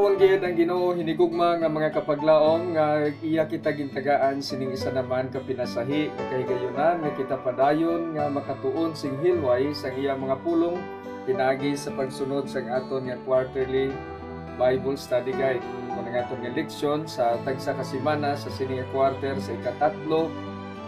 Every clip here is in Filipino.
Bawal gayud ang Ginoo hinigugma nga mga kapaglaom nga iya kita gintagaan sining isa naman ka pinasahi kay gayunan nga kita padayon nga makatuon sing hilway sa iya mga pulong pinagi sa pagsunod sa aton nga quarterly Bible Study Guide. Kung nga aton nga leksyon sa tagsa ka semana sa sining quarter sa ikatatlo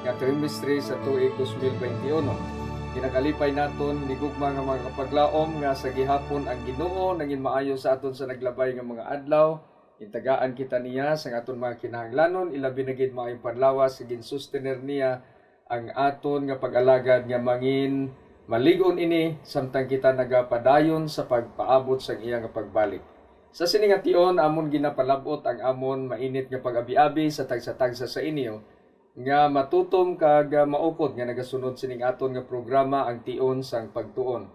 nga trimestre sa tuig 2021. Kinakalipay naton ni gugma nga mga kapaglaom nga sa gihapon ang Ginoo nangin maayo sa aton sa naglabay nga mga adlaw. Intagaan kita niya sa aton mga kinahanglanon ilabi na gid maayong panlawas sa ginsustener niya ang aton nga pag-alagad nga mangin maligon ini samtang kita nagapadayon sa pagpaabot sa iyang pagbalik. Sa siningation amon ginapalabot ang amon mainit nga pag-abi-abi sa tagsa-tagsa sa inyo nga matutom kag maupod nga nagasunod sining aton nga programa ang tion sang pagtuon.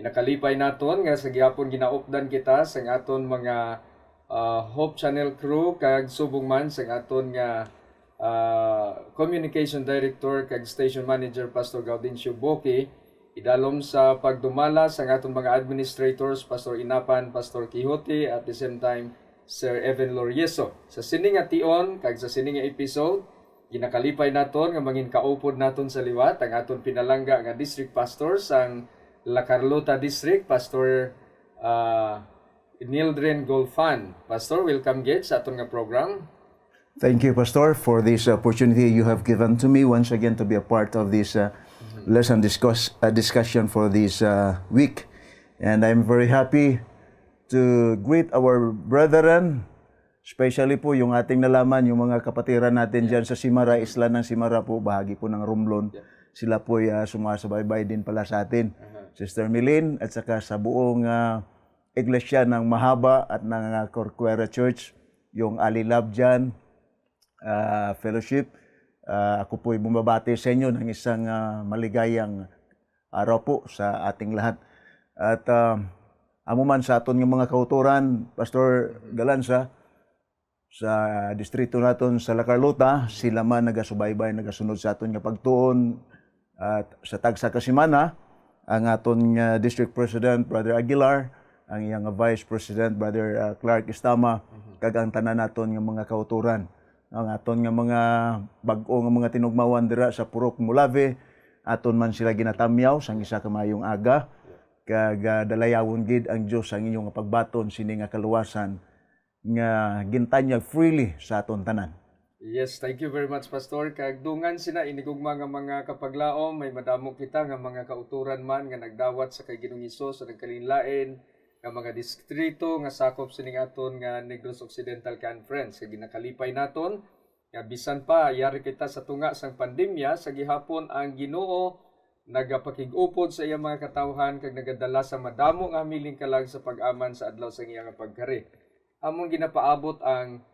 Inakalipay naton nga sa gihapon ginaupdan kita sang aton mga uh, Hope Channel crew kag subong man sang aton nga uh, Communication Director kag Station Manager Pastor Gaudencio Boki idalom sa pagdumala sa aton mga administrators Pastor Inapan, Pastor Quijote at the same time Sir Evan Lorieso. Sa sining ation kag sa sining nga episode Ginakalipay naton nga mangin kaupod naton sa liwat ang aton pinalangga nga district pastors ang La Carlota District Pastor uh, Nildren Golfan. Pastor, welcome gid sa aton nga program. Thank you, Pastor, for this opportunity you have given to me once again to be a part of this uh, mm-hmm. lesson discuss, uh, discussion for this uh, week. And I'm very happy to greet our brethren Especially po yung ating nalaman, yung mga kapatiran natin yeah. dyan sa Simara, isla ng Simara po, bahagi po ng Romblon. Yeah. Sila po ay uh, sumasabaybay din pala sa atin. Uh-huh. Sister Milin at saka sa buong uh, iglesia ng Mahaba at ng uh, Corcuera Church, yung Alilab dyan, uh, fellowship. Uh, ako po'y bumabati sa inyo ng isang uh, maligayang araw po sa ating lahat. At uh, amuman sa aton ng mga kauturan, Pastor mm-hmm. Galansa, sa distrito naton sa La Carlota, sila man nagasubaybay, nagasunod sa aton nga pagtuon at sa tagsa kasimana ang aton nga district president brother Aguilar, ang iyang vice president brother uh, Clark Estama mhm. kag ang tanan naton nga mga kauturan ang aton nga mga bag-o nga mga tinugmawan dira sa Purok Mulave aton man sila ginatamyaw sang isa ka maayong aga kag uh, dalayawon gid ang Dios ang inyong pagbaton sini nga kaluwasan nga gintanya freely sa aton tanan. Yes, thank you very much Pastor. Kagdungan sina inigugma nga mga kapaglaom, may madamo kita nga mga kauturan man nga nagdawat sa kay Ginoong Hesus sa nagkalinlain nga mga distrito nga sakop sining aton nga Negros Occidental Conference kay ginakalipay naton nga bisan pa yari kita sa tunga sang pandemya sa gihapon ang Ginoo nagapakigupod sa iyang mga katawhan kag nagadala sa madamo nga miling kalag sa pag-aman sa adlaw sa iyang pagkari among ginapaabot ang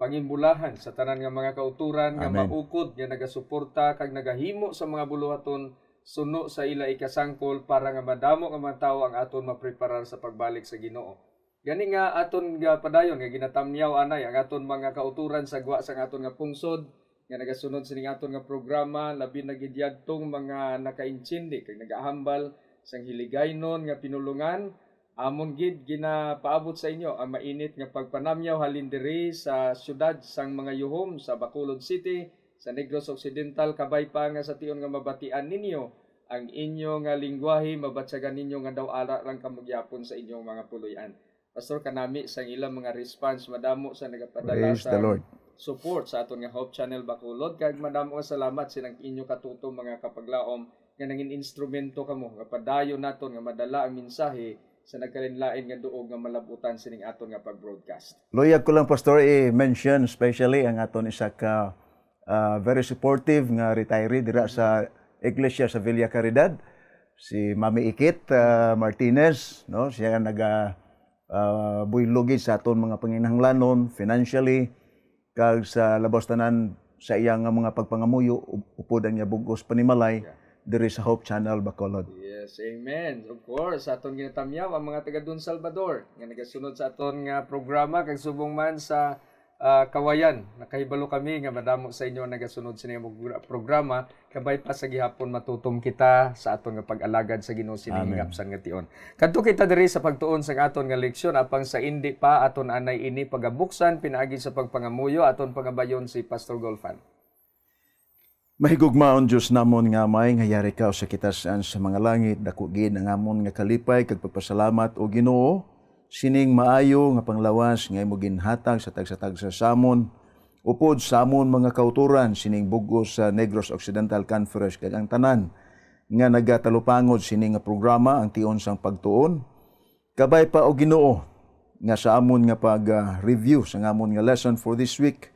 pangimbulahan sa tanan nga mga kauturan nga maukod nga nagasuporta kag nagahimo sa mga buluhaton suno sa ila ikasangkol para nga madamo nga mga tawo ang aton mapreparar sa pagbalik sa Ginoo. Gani nga aton nga padayon nga ginatamyaw anay ang aton mga kauturan sa gwa sa aton nga pungsod nga nagasunod sa aton nga programa labi na gidyadtong mga nakaintsindi kag nagahambal sang hiligaynon nga pinulungan Among gid ginapaabot sa inyo ang mainit nga pagpanamyaw halin diri sa syudad sang mga yuhom sa Bacolod City sa Negros Occidental kabay pa nga sa tiyon nga mabatian ninyo ang inyo nga lingwahe mabatsagan ninyo nga daw ara lang kamugyapon sa inyong mga puloy-an. Pastor kanami sang ilang mga response madamo sa nagapadala sa support sa aton nga Hope Channel Bacolod kag madamo nga salamat sinang inyo katuto mga kapaglaom nga nangin instrumento kamo nga padayon naton nga madala ang mensahe sa nagkalinlain nga duog nga malabutan sining aton nga pag-broadcast. Loyag ko lang pastor i-mention especially ang aton isa ka uh, very supportive nga retiree dira sa iglesia sa Villa Caridad si Mami Ikit uh, Martinez no siya nga naga uh, ah, buylogi sa aton mga panginahanglanon financially kag sa labas tanan sa iyang mga pagpangamuyo upod ang niya bugos panimalay yeah. diri sa Hope Channel Bacolod. Yeah. Jesus. Amen. Of course, aton ginatamyaw ang mga taga Don Salvador nga nagasunod sa aton nga programa kag subong man sa uh, kawayan. Nakahibalo kami nga madamo sa inyo nagasunod sa inyong programa kabay pa sa gihapon matutom kita sa aton nga pag-alagad sa Ginoo sining hingapsan nga tion. Kadto kita diri sa pagtuon sa aton nga leksyon apang sa indi pa aton anay ini pagabuksan pinaagi sa pagpangamuyo aton pagabayon si Pastor Golfan. Mahigugmaon Diyos namon nga may ngayari ka sa kitasaan sa mga langit, dakugin nga amon nga kalipay, kagpagpasalamat o ginoo, sining maayo nga panglawas nga imo ginhatag sa tagsatag sa samon, upod samon mga kauturan, sining bugos sa Negros Occidental Conference kag ang tanan, nga nagatalupangod sining nga programa ang tion sang pagtuon, kabay pa o ginoo, nga sa amon nga pag-review ah, sa amon nga lesson for this week,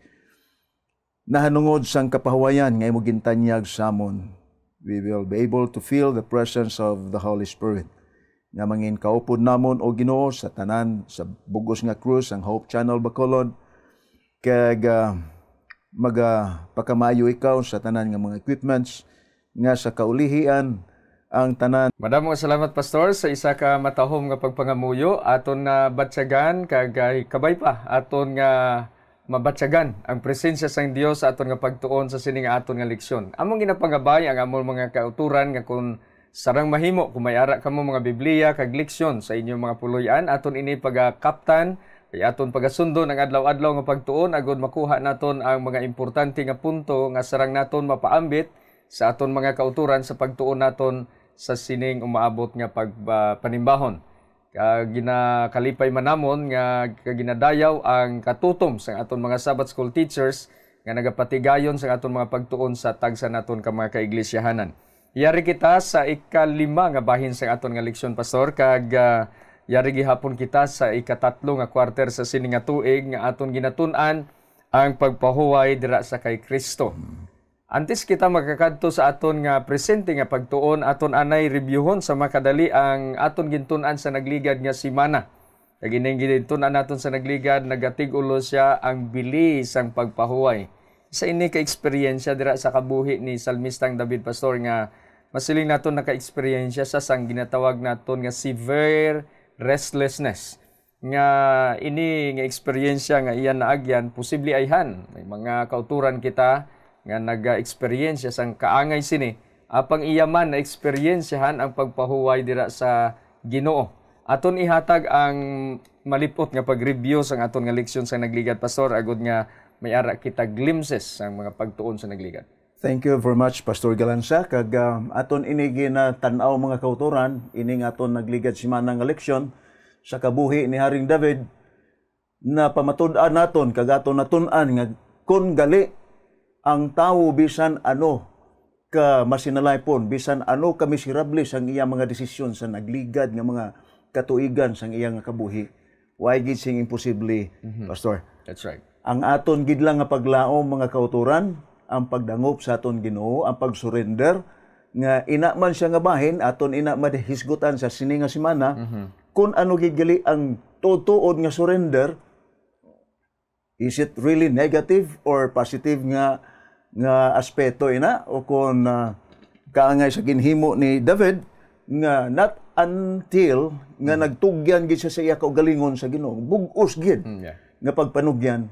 nahanungod sang kapahawayan nga imong gintanyag amon. we will be able to feel the presence of the Holy Spirit nga mangin kaupod namon o Ginoo sa tanan sa bugos nga cruise ang Hope Channel Bacolod kag uh, ah, maga pakamayo ikaw sa tanan nga mga equipments nga sa kaulihian ang tanan. Madamo salamat pastor sa isa ka matahom nga pagpangamuyo aton nga batsagan kag ah, kabay pa aton nga mabatsagan ang presensya sang Dios sa aton nga pagtuon sa sining aton nga leksyon. Among ginapangabay ang among mga kauturan nga kung sarang mahimo kung may ara kamo mga Biblia kag leksyon sa inyong mga puloy-an aton ini pagakaptan kay aton pagasundo ng adlaw-adlaw nga pagtuon agud makuha naton ang mga importante nga punto nga sarang naton mapaambit sa aton mga kauturan sa pagtuon naton sa sining umaabot nga pagpanimbahon. Uh, uh, ginakalipay manamon nga ginadayaw ang katutom sa aton mga Sabbath School teachers nga nagapatigayon sa aton mga pagtuon sa tagsa naton ka mga kaiglesyahanan. Yari kita sa ikalima nga bahin sa aton nga leksyon pastor kag uh, yari gihapon kita sa ikatatlo nga quarter sa sininga tuig nga aton ginatun-an ang pagpahuway dira sa kay Kristo. Antes kita makakadto sa aton nga presente nga pagtuon aton anay reviewon sa makadali ang aton gintunan sa nagligad nga semana. Kagining gintunan naton sa nagligad nagatig ulo siya ang bilis ang pagpahuway. Sa ini ka experience dira sa kabuhi ni salmistang David Pastor nga masiling naton naka-eksperyensya sa sang ginatawag naton nga severe restlessness nga ini nga experience nga iyan agyan posible ay han may mga kauturan kita nga naga experience sang kaangay sini apang iyaman na experiencehan ang pagpahuway dira sa Ginoo. Aton ihatag ang malipot nga pag-review sang aton nga leksyon sa Nagligad Pastor agud nga may ara kita glimpses sang mga pagtuon sa Nagligad. Thank you very much Pastor Galansa kag uh, aton ini gina aw mga kautoran ining aton nagligad semana nga leksyon sa kabuhi ni Haring David na pamatud-an naton kag aton natun-an nga kun gali ang tao bisan ano ka masinalaypon bisan ano ka miserable sang iya mga desisyon sa nagligad nga mga katuigan sang iya nga kabuhi why gid sing imposible mm-hmm. pastor that's right ang aton gid lang nga paglaom mga kauturan ang pagdangop sa aton Ginoo ang pag-surrender nga ina man siya nga bahin aton ina madahisgutan sa sini nga semana mm-hmm. kun ano gid gali ang tutuod nga surrender is it really negative or positive nga nga aspeto ina o kon uh, ah, kaangay sa ginhimo ni David nga not until nga mm. nagtugyan gid siya sa iya kaugalingon sa Ginoo bugos gid mm, yeah. nga pagpanugyan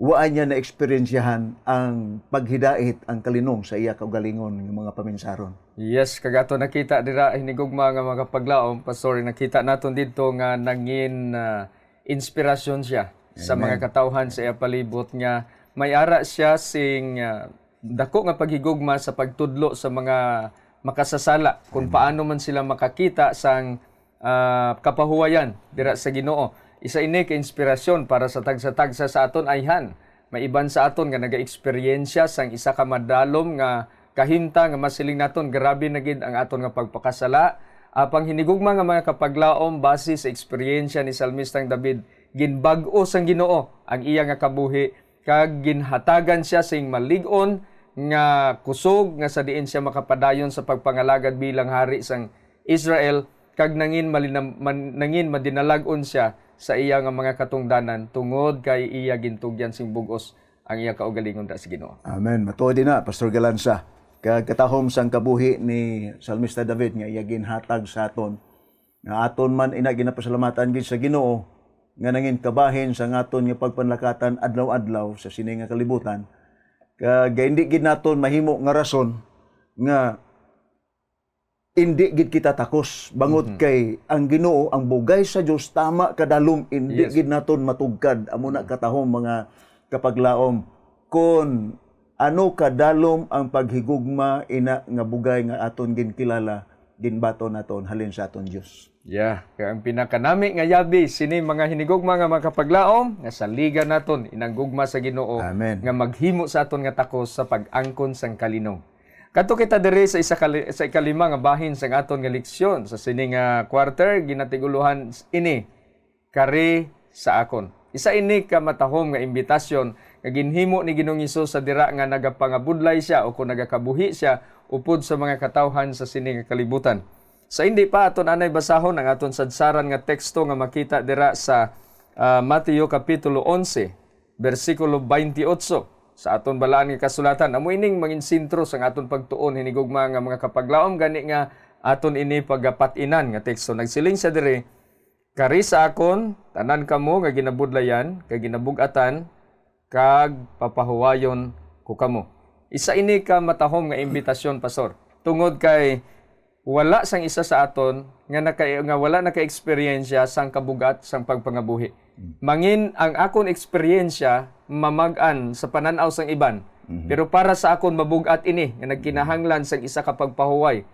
wa niya na eksperyensyahan ang paghidait ang kalinong sa iya kaugalingon ng mga paminsaron. Yes, kagato nakita dira hinigugma nga mga paglaom, pastor nakita naton didto nga nangin uh, inspirasyon siya Amen. sa mga katauhan sa iya palibot nga may ara siya sing uh, dako nga paghigugma sa pagtudlo sa mga makasasala kung Amen. Mm. paano man sila makakita sang uh, kapahuwayan dira sa Ginoo. Isa ini ka inspirasyon para sa tagsa-tagsa sa aton ayhan. may iban sa aton nga naga experyensya sang isa ka madalom nga kahinta nga masiling naton grabe na gid ang aton nga pagpakasala. Apang hinigugma nga mga kapaglaom base sa experyensya ni Salmistang David, ginbag-o sang Ginoo ang iya nga kabuhi kag ginhatagan siya sing malig-on nga kusog nga sa diin siya makapadayon sa pagpangalagad bilang hari sang Israel kag nangin malinam, man, nangin madinalagon siya sa iya nga mga katungdanan tungod kay iya gintugyan sing bugos ang iya kaugalingon da sa Ginoo. Amen. Matuod na Pastor Galansa kag katahom sang kabuhi ni Salmista David nga iya ginhatag sa aton nga aton man ina ginapasalamatan gid sa Ginoo nga nangin kabahin sa ngaton nga pagpanlakatan adlaw-adlaw sa sini nga kalibutan kag hindi gid naton mahimo nga rason nga hindi gid kita takos bangod mm-hmm. kay ang Ginoo ang bugay sa Dios tama kadalom hindi yes. gid naton matugkad amo na mhm. katahom mga kapaglaom kon ano kadalom ang paghigugma ina nga bugay nga aton ginkilala ginbato naton halin sa aton Dios. Yeah, kay ang pinakanami nga yabi sini mga hinigugma nga makapaglaom nga saligan naton inanggugma sa Ginoo Amen. nga maghimo sa aton nga takos sa pag-angkon sang kalinog. Kato kita diri sa isa kali, sa ikalima nga bahin sang aton nga leksyon sa sini nga quarter ginatiguluhan ini kare sa akon. Isa ini ka matahom nga imbitasyon nga ginhimo ni Ginoong Hesus sa dira nga nagapangabudlay siya o kung nagakabuhi siya upod sa mga katawhan sa sining kalibutan. Sa hindi pa aton anay basahon ang aton sadsaran nga teksto nga makita dira sa uh, ah, Mateo kapitulo 11 bersikulo 28 sa aton balaan nga kasulatan amo ining manginsentro sa aton pagtuon hinigugma nga mga kapaglaom gani nga aton ini pagapatinan nga teksto nagsiling sa dire kari sa akon tanan kamo nga ginabudlayan kay ginabugatan kag papahuwayon ko kamo isa ini ka matahom nga imbitasyon pastor tungod kay wala sang isa sa aton nga naka nga wala naka eksperyensya sang kabugat sang pagpangabuhi. Mm-hmm. Mangin ang akon eksperyensya mamag-an sa pananaw sang iban. Mm-hmm. Pero para sa akon mabugat ini nga nagkinahanglan sang isa ka pagpahuway.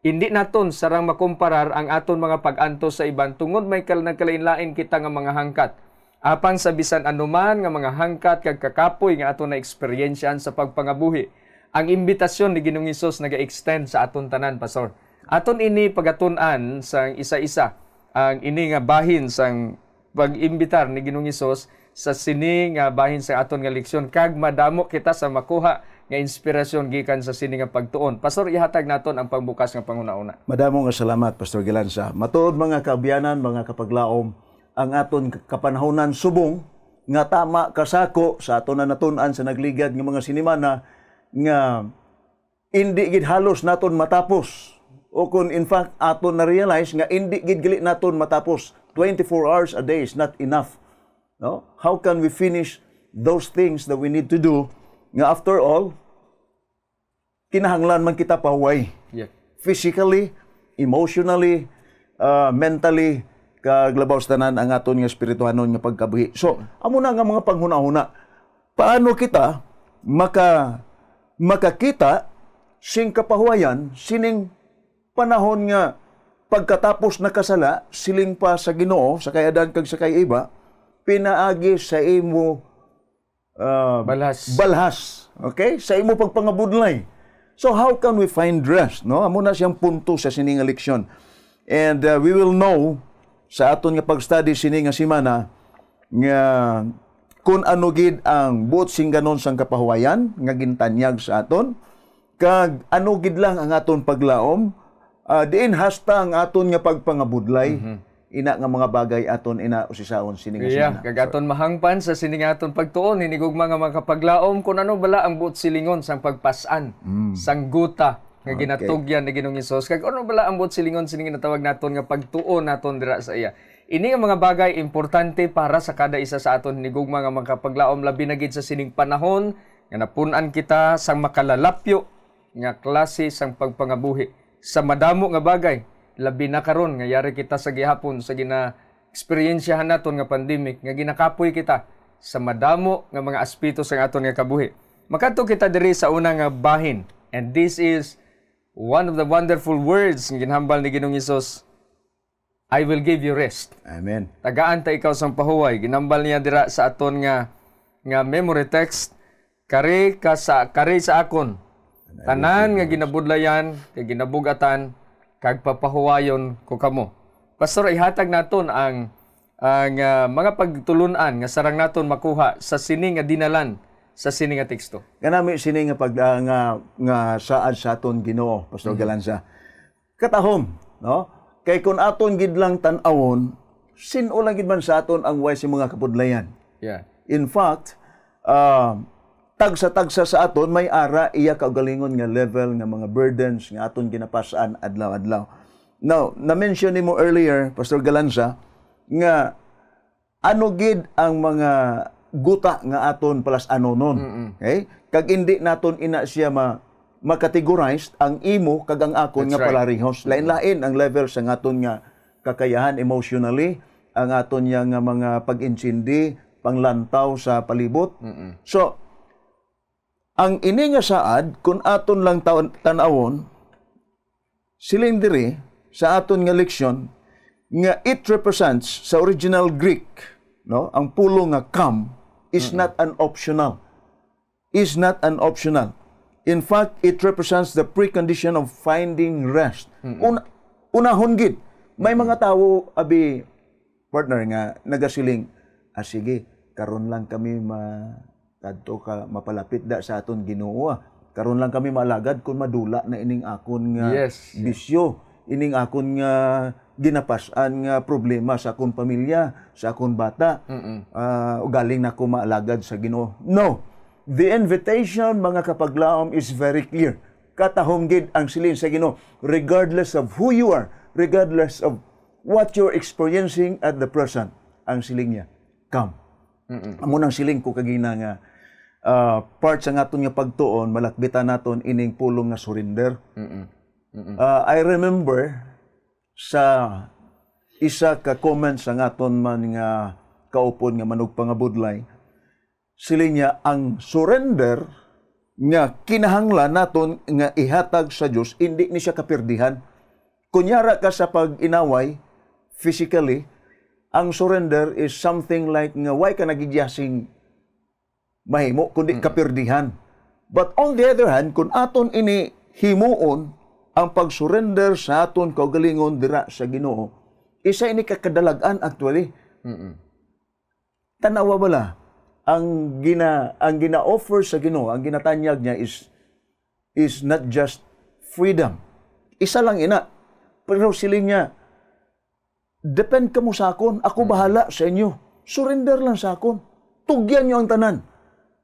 Hindi naton sarang makumparar ang aton mga pag-antos sa iban tungod may kal nagkalain-lain kita nga mga hangkat apan sa bisan anuman nga mga hangkat kag kakapoy nga ato na eksperyensyahan sa pagpangabuhi. Ang imbitasyon ni Ginoong Hesus naga-extend sa aton tanan, pastor. Aton ini pagatun-an sa isa-isa ang ini nga bahin sang pag-imbitar ni Ginoong Hesus sa sini nga bahin sa aton nga leksyon kag madamo kita sa makuha nga inspirasyon gikan sa sini nga pagtuon. Pastor, ihatag naton ang pagbukas nga panguna-una. Madamo nga salamat Pastor Gilansa. Matuod mga kaabyanan, mga kapaglaom, ang aton kapanahonan subong nga tama kasako sa ato na natun-an sa nagligad ng mga sinimana nga indi gid halos naton matapos o kung in fact aton na realize nga indi gid gili naton matapos 24 hours a day is not enough no how can we finish those things that we need to do nga after all kinahanglan man kita pahuway yeah. physically emotionally uh, mentally kaglabaw sa tanan ang aton nga espirituhanon nga pagkabuhi. So, amo na nga mga panghunahuna. Paano kita maka makakita sing kapahuayan sining panahon nga pagkatapos na kasala siling pa sa Ginoo sa kayadan kag sa kay iba pinaagi sa imo uh, balhas balhas okay sa imo pagpangabudlay so how can we find rest no amo na siyang punto sa sining eleksyon and uh, we will know sa aton nga pag-study sini nga semana nga kung ano gid ang buot ganon sang kapahuwayan nga gintanyag sa aton kag ano gid lang ang aton paglaom uh, diin hasta ang aton nga pagpangabudlay mm-hmm ina nga mga bagay aton ina usisawon sini nga yeah, kagaton mahangpan sa sini nga aton pagtuon hinigugma nga makapaglaom kun ano bala ang buot silingon sang pagpasan mm. sang guta nga okay. ginatugyan na ginong Hesus kag ano bala ambot silingon sining natawag naton nga pagtuon naton dira sa iya ini nga mga bagay importante para sa kada isa sa aton hinigugma nga makapaglaom labi na gid sa sining panahon nga napun-an kita sang makalalapyo nga klase sang pagpangabuhi sa madamo nga bagay labi na karon nga yari kita sa gihapon sa gina eksperyensyahan naton nga pandemic nga ginakapoy kita sa madamo nga mga aspeto sa aton nga kabuhi makadto kita diri sa una nga bahin and this is one of the wonderful words ng ginhambal ni Ginoong Hesus, I will give you rest. Amen. Tagaan ta ikaw sang pahuway. Ginambal niya dira sa aton nga nga memory text kare ka sa kare sa akon. Tanan nga ginabudlayan kay ginabugatan kag papahuwayon ko kamo. Pastor ihatag naton ang ang uh, mga pagtulunan nga sarang naton makuha sa sining nga dinalan sa sini nga teksto? Ganami sini nga pag uh, nga nga saad sa aton Ginoo, Pastor mm-hmm. Galanza. Katahom, no? Kay kun aton gid lang tan-awon, sino lang gid man sa aton ang way mga kapudlayan. Yeah. In fact, uh, ah, tag sa tagsa sa aton may ara iya kaugalingon nga level nga mga burdens nga aton ginapasaan adlaw-adlaw. Now, na-mention ni mo earlier, Pastor Galanza, nga ano gid ang mga guta nga aton palas anonon. Mm-hmm. Okay? Kag hindi naton ina siya ma makategorized ang imo kag ang akon That's nga right. palarihos. Lain-lain ang level sa aton nga kakayahan emotionally, ang aton niya nga mga pag-insindi, panglantaw sa palibot. Mm-hmm. So, ang ini nga saad kun aton lang tan-awon siling sa aton nga leksyon nga it represents sa original Greek no ang pulo nga kam, is not an optional. Is not an optional. In fact, it represents the precondition of finding rest. Una, unahon gid. May mga tao abi partner nga nagasiling ah, sige karon lang kami ma ka mapalapit da sa aton Ginoo ah. karon lang kami malagad kung madula na ining akon nga yes. bisyo ining akon nga ginapasan nga problema sa akong pamilya, sa akong bata, uh, galing na ko maalagad sa Ginoo. No. The invitation mga kapaglaom is very clear. Katahom gid ang silin sa Ginoo regardless of who you are, regardless of what you're experiencing at the present. Ang siling niya, come. Mm-hmm. Amo siling ko kagina nga uh, part sa nga nga pagtuon malakbita naton ining pulong nga surrender. Mm-hmm. Mm-hmm. Uh, I remember sa isa ka comment ang aton man nga kaupon nga manugpangabudlay sila niya ang surrender nga kinahanglan naton nga ihatag sa Dios indi ni siya kapirdihan kunyara ka sa pag-inaway physically ang surrender is something like nga why ka nagigyasing mahimo kundi mm. kapirdihan but on the other hand kun aton ini himuon ang pag-surrender sa aton kaugalingon dira sa Ginoo isa ini kakadalagan actually mm tanawa bala ang gina ang gina-offer sa Ginoo ang ginatanyag niya is is not just freedom isa lang ina pero sili niya depend kamo sa akon ako bahala sa inyo surrender lang sa akon tugyan niyo ang tanan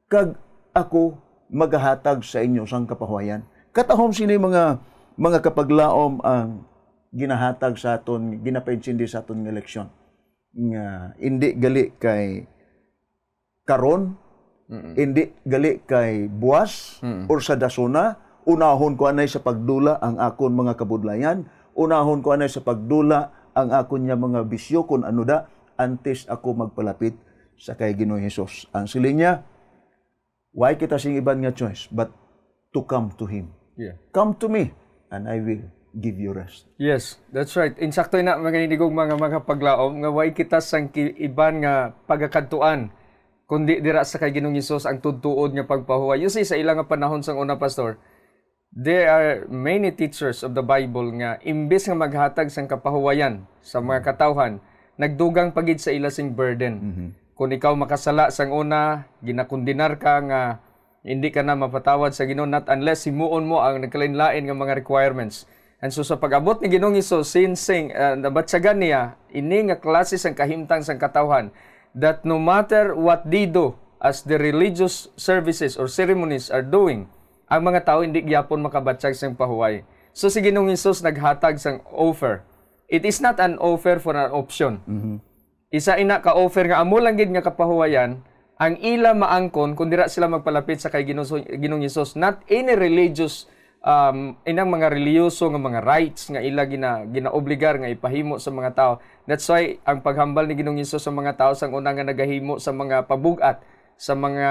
kag ako magahatag sa inyo sang kapahuayan katahom sini mga mga kapaglaom ang ginahatag sa aton, ginapainsindi sa aton ng eleksyon. Nga, hindi gali kay karon, mm hindi gali kay buwas Mm-mm. or sa dasuna, unahon ko anay sa pagdula ang akon mga kabudlayan, unahon ko anay sa pagdula ang akon niya mga bisyo kun ano da, antes ako magpalapit sa kay Ginoo Hesus. Ang siling niya, why kita sing iban nga choice but to come to him. Yeah. Come to me and I will give you rest. Yes, that's right. Insakto na mga inigog mga mga paglaom nga way kita sang iban nga pagakadtuan kundi dira sa kay Ginoong Hesus ang tudtuod nga pagpahuway. You see, sa ilang nga panahon sang una pastor, there are many teachers of the Bible nga imbes nga maghatag sang kapahuwayan sa mga mm-hmm. katawhan, nagdugang pagid sa ila sing burden. Mm-hmm. Kung ikaw makasala sang una, ginakundinar ka nga hindi ka na mapatawad sa Ginoo not unless himuon mo ang nagkalain-lain nga mga requirements. And so sa pag-abot ni Ginoong Iso, sinsing, uh, nabatsagan niya, ini nga klase sang kahimtang sang katawhan, that no matter what they do, as the religious services or ceremonies are doing, ang mga tao hindi gyapon makabatsag sang pahuway. So si Ginoong Isus naghatag sang offer. It is not an offer for an option. Mm-hmm. Isa ina ka offer nga amo lang gid nga kapahuwayan, ang ila maangkon kung dira sila magpalapit sa kay Ginoong Hesus not any religious um, inang mga reliyoso nga mga rights nga ila gina, ginaobligar nga ipahimo sa mga tao. That's why ang paghambal ni Ginoong Hesus sa mga tao sang una nga nagahimo sa mga pabugat sa mga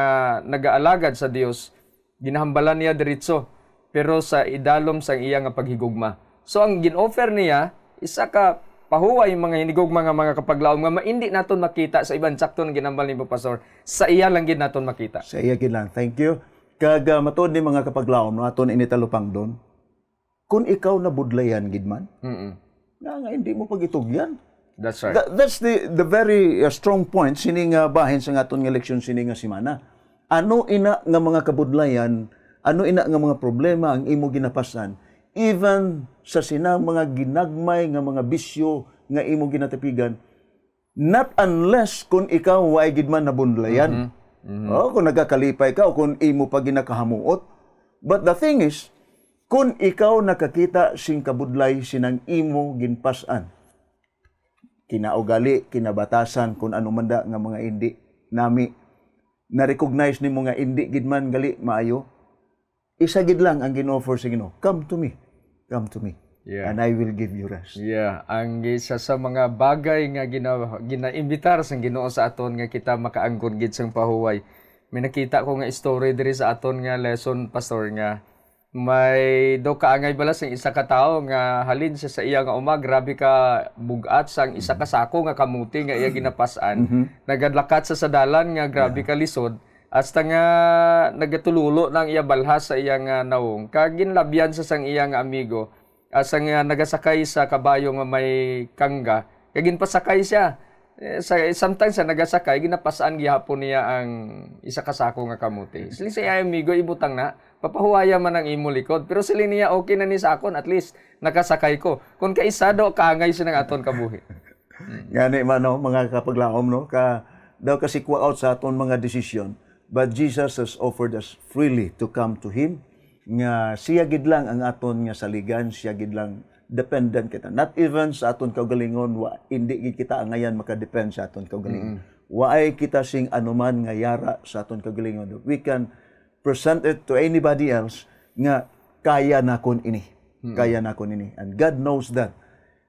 nagaalagad sa Dios, ginahambalan niya diretso pero sa idalom sang iya nga paghigugma. So ang ginoffer niya isa ka pahuway mga hinigog mga mga kapaglaom nga maindi naton makita sa iban sakto ng ginambal ni pastor sa iya lang gid naton makita sa iya gid lang thank you kag uh, matod ni mga kapaglaom naton initalupang don kun ikaw na budlayan gid man mm nga, nga hindi mo pagitugyan That's right. That, that's the the very uh, strong point sini nga bahin sa aton nga eleksyon sini nga semana. Ano ina nga mga kabudlayan, ano ina nga mga problema ang imo ginapasan even sa sinang mga ginagmay nga mga bisyo nga imo ginatipigan not unless kung ikaw wa gid man nabundlayan mm-hmm. Mhm. mm-hmm. oh kung nagkakalipay ka o kung imo pa ginakahamuot but the thing is kung ikaw nakakita sing kabudlay sinang imo ginpasan kinaugali kinabatasan kung ano man da nga mga indi nami na-recognize ni mga indi gid man gali maayo isa gid lang ang gin-offer sa Ginoo come to me come to me. Yeah. And I will give you rest. Yeah, ang isa sa mga bagay nga gina, ginaimbitar sa Ginoo sa aton nga kita makaangkon gid sang pahuway. May nakita ko nga story diri sa aton nga lesson pastor nga may do kaangay bala sang isa ka tawo nga halin sa sa iya nga uma grabe ka bugat sang isa ka sako nga kamuti nga iya ginapasan. Mm-hmm. Nagadlakat sa sadalan nga grabe yeah. ka lisod hasta nga nagatululo ng iya balhas sa iyang uh, naong kagin labyan sa sang iyang amigo asa nga nagasakay sa kabayo nga may kangga kagin pasakay siya eh, sa sometimes sa nagasakay ginapasaan gihapon niya ang isa kasako nga kamuti sili sa iyang amigo ibutang na papahuwaya man ang imo likod pero sili niya okay na ni sa akon at least nakasakay ko kun kaisado, do kaangay sinang aton kabuhi hmm. Gani man mga kapaglaom no, ka daw kasi out sa aton mga desisyon But Jesus has offered us freely to come to Him. Nga siya gid lang ang aton nga saligan, siya gid lang dependent kita. Not even sa aton kaugalingon, wa, hindi gid kita angayan makadepend sa aton kaugalingon. Mm-hmm. Waay kita sing anuman nga yara sa aton kaugalingon. We can present it to anybody else nga kaya na kon ini. Mm-hmm. Kaya na kon ini. And God knows that.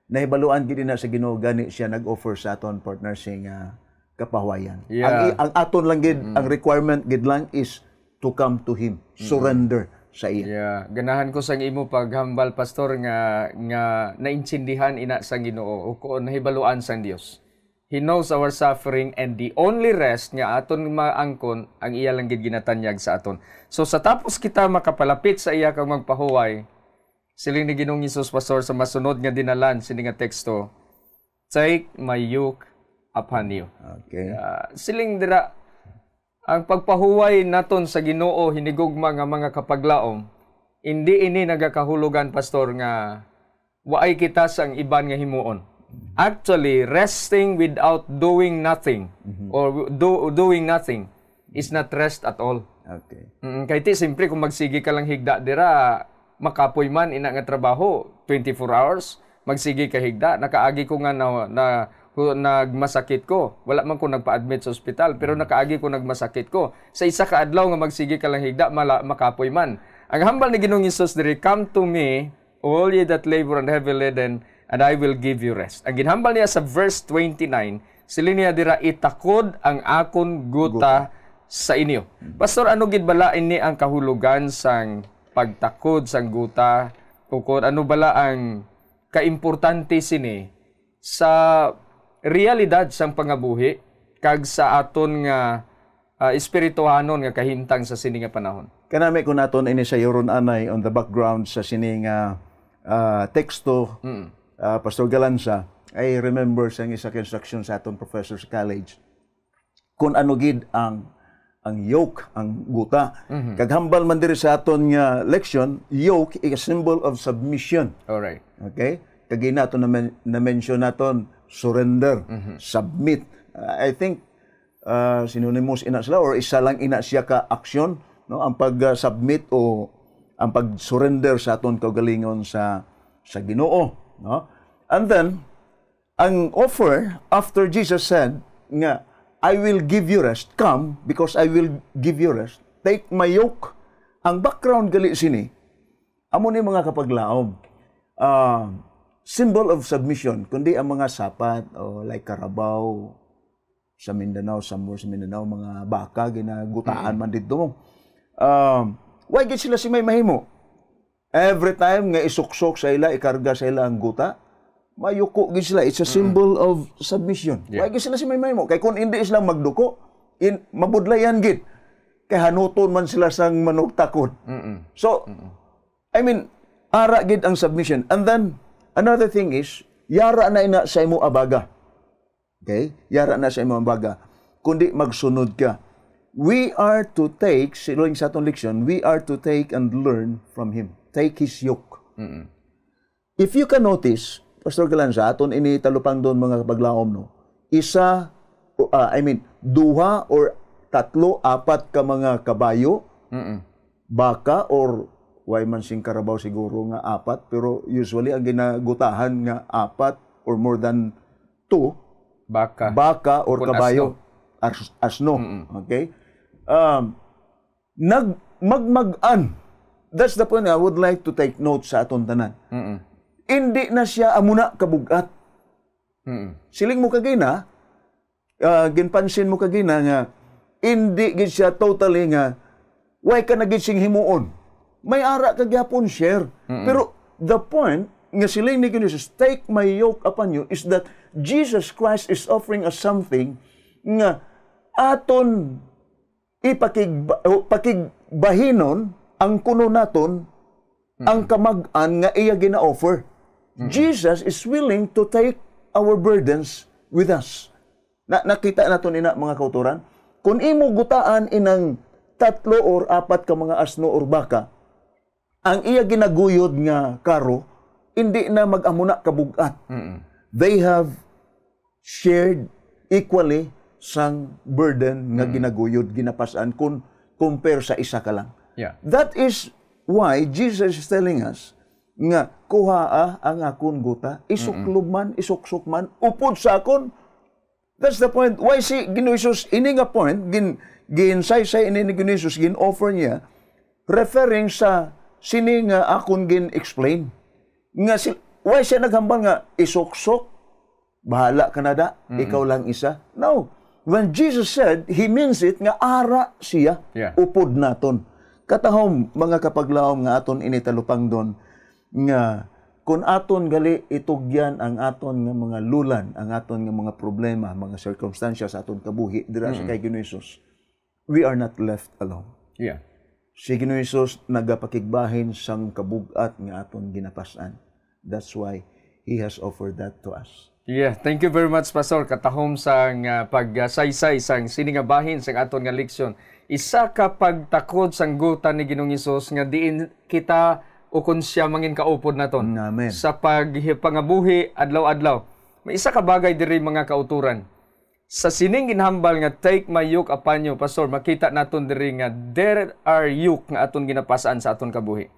Nahibaluan gid na sa Ginoo gani siya nag-offer sa aton partner sing uh, kapawayan. Yeah. Ang, ang aton lang gid, mm. ang requirement gid lang is to come to him, surrender mm-hmm. sa iya. Yeah, ganahan ko sang imo paghambal pastor nga nga naintindihan ina sa Ginoo o kuon nahibaluan sang Dios. He knows our suffering and the only rest nga aton maangkon ang iya lang gid ginatanyag sa aton. So sa tapos kita makapalapit sa iya kang magpahuway, siling ni Ginoong Hesus pastor sa masunod nga dinalan sini nga teksto, take my yoke upon you. Okay. Uh, ah, silindra, ang pagpahuway naton sa Ginoo hinigugma nga mga kapaglaom hindi ini nagakahulugan pastor nga waay kita sang iban nga himuon. Actually, resting without doing nothing mm-hmm. or do, doing nothing is not rest at all. Okay. Mm, kay ti simpre kung magsigi ka lang higda dira makapoy man ina nga trabaho 24 hours magsigi ka higda nakaagi ko nga na, na ko nagmasakit ko. Wala man ko nagpa-admit sa ospital, pero hmm. nakaagi ko nagmasakit ko. Sa isa ka adlaw nga magsige ka lang higda, mala, makapoy man. Ang hambal ni Ginoong Jesus diri, come to me, all ye that labor and heavy laden, and I will give you rest. Ang ginhambal niya sa verse 29, sila niya dira, itakod ang akon guta, guta sa inyo. Hmm. Pastor, ano gid bala ini ang kahulugan sang pagtakod sang guta? Tukod ano bala ang kaimportante sini sa realidad sang pangabuhi kag sa aton nga uh, espirituhanon nga kahintang sa sini nga panahon. Kanami ko naton ini sa Yoron Anay on the background sa sini nga uh, teksto mm. uh, Pastor Galanza I remember sa isa ka instruction sa aton professor sa college kung ano gid ang ang yoke, ang guta. Mm-hmm. Kaghambal man diri sa aton nga leksyon, yoke is a symbol of submission. All right. Okay? Kagay naton na, men- na mention naton surrender, mm-hmm. submit. I think uh, synonymous ina sila or isa lang ina siya ka aksyon no ang pag-submit o ang pag-surrender sa aton kaugalingon sa sa Ginoo no and then ang offer after Jesus said nga I will give you rest come because I will give you rest take my yoke ang background gali sini amo ni mga kapaglaom uh, ah, symbol of submission, kundi ang mga sapat o oh, like Carabao sa Mindanao, somewhere sa Mindanao, mga baka, ginagutaan man dito mo. Um, why gid sila si may mahimo? Every time nga isuksok sa ila, ikarga sa ila ang guta, mayuko gid sila. It's a symbol mm-hmm. of submission. Yeah. Why gid sila si may mahimo? Kay kung hindi sila magduko, in, mabudlayan gid. Kay hanuton man sila sang manugtakot. Mm-hmm. So, mm-hmm. I mean, ara gid ang submission. And then, Another thing is, yara na ina sa imo abaga. Okay? Yara na sa imo abaga. Kundi magsunod ka. We are to take, siloing sa itong leksyon, we are to take and learn from Him. Take His yoke. Mm-mm. If you can notice, Pastor Galanza, aton ini talupang doon mga paglaom, no? Isa, uh, I mean, duha or tatlo, apat ka mga kabayo, Mm-mm. baka or man sing Carabao siguro nga apat, pero usually ang ginagutahan nga apat or more than two, baka, baka or Kung kabayo, asno. As, asno. Mm-hmm. Okay? Um, nag, magmagan. That's the point I would like to take note sa aton tanan. Mm-hmm. na siya amuna kabugat. Mm-hmm. Siling mo kagina, uh, ginpansin mo kagina nga, hindi gid siya totally nga, why ka naging himuon? may ara kagyapon share. Mm-mm. Pero the point nga sila ni Jesus, take my yoke upon you, is that Jesus Christ is offering us something nga aton ipakigba, pakigbahinon ang kuno naton mm-hmm. ang kamag-an nga iya gina-offer. Mm-hmm. Jesus is willing to take our burdens with us. Na, nakita naton ina mga kauturan, kung imo gutaan inang tatlo or apat ka mga asno or baka, ang iya ginaguyod nga karo hindi na magamuna kabugat. Mm-mm. They have shared equally sang burden nga mm. ginaguyod ginapasan kun compare sa isa ka lang. Yeah. That is why Jesus is telling us nga kuhaa ang akon guta isuklob man isuksok man upod sa akon. That's the point. Why si Ginoisos ini nga point gin ginsaysay ini ni Ginoisos gin offer niya referring sa sini nga akon gin explain nga si why siya naghambal nga isoksok bahala ka na da mm-hmm. ikaw lang isa no when Jesus said he means it nga ara siya yeah. upod naton katahom mga kapaglawom nga aton initalupang don nga kun aton gali itugyan ang aton nga mga lulan ang aton nga mga problema mga circumstances aton kabuhi dira mm-hmm. sa kay Ginoo we are not left alone yeah Si Ginoisos nagapakigbahin sang kabugat nga aton ginapasan. That's why He has offered that to us. Yeah, thank you very much Pastor katahom sang uh, pagsaysay sang siningabahin sang aton nga leksyon. Isa ka pagtakod sang guta ni Ginoong Hesus nga diin kita o siya mangin kaupod naton. Amen. Sa paghipangabuhi adlaw-adlaw. May isa ka bagay diri mga kauturan sa sining ginhambal nga take my yoke upon you pastor makita naton diri nga there are yoke nga aton ginapasaan sa aton kabuhi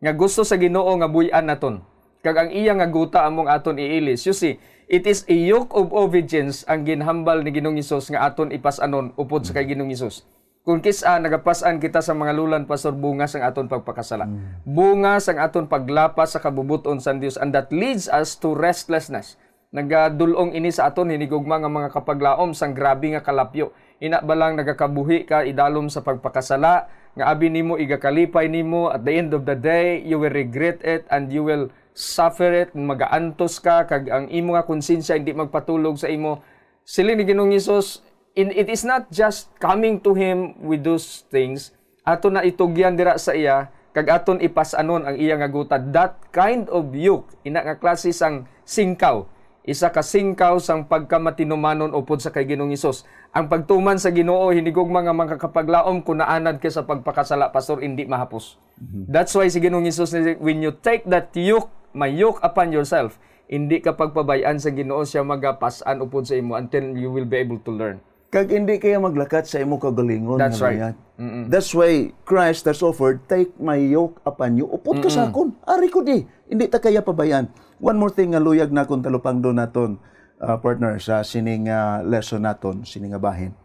nga gusto sa Ginoo nga buyan naton kag ang iya nga guta among aton iilis you see it is a yoke of obedience ang ginhambal ni Ginoong Hesus nga aton ipasanon upod sa kay Ginoong Hesus kung kisa nagapasan kita sa mga lulan pastor bunga sang aton pagpakasala mm. bunga sang aton paglapas sa kabubuton sa Dios and that leads us to restlessness Nagadulong ini sa aton hinigugma nga mga kapaglaom sang grabe nga kalapyo. inabalang nagakabuhi ka idalom sa pagpakasala nga abi nimo igakalipay nimo at the end of the day you will regret it and you will suffer it magaantos ka kag ang imo nga konsensya hindi magpatulog sa imo. Sili ni Ginoong Hesus in, it is not just coming to him with those things ato na itugyan dira sa iya kag aton ipasanon ang iya nga gutad that kind of yoke ina nga klase sang singkaw isa ka singkaw sang pagkamatinumanon upod sa kay Ginoong Hesus. Ang pagtuman sa Ginoo hinigog mga makakapaglaom kunaanad kay sa pagpakasala pastor indi mahapos. Mhm. That's why si Ginoong Hesus when you take that yoke, my yoke upon yourself, indi ka pagpabayan sa Ginoo siya magapasan upod sa imo until you will be able to learn. Kag hindi kayo maglakat sa imo kagalingon. That's right. mm That's why Christ has offered, take my yoke upon you. Upod ka sa akon. Ari ko di. Hindi ta kaya pabayan. One more thing nga ah, luyag na kung talupang do naton uh, ah, partner sa sining uh, lesson naton, sining abahin,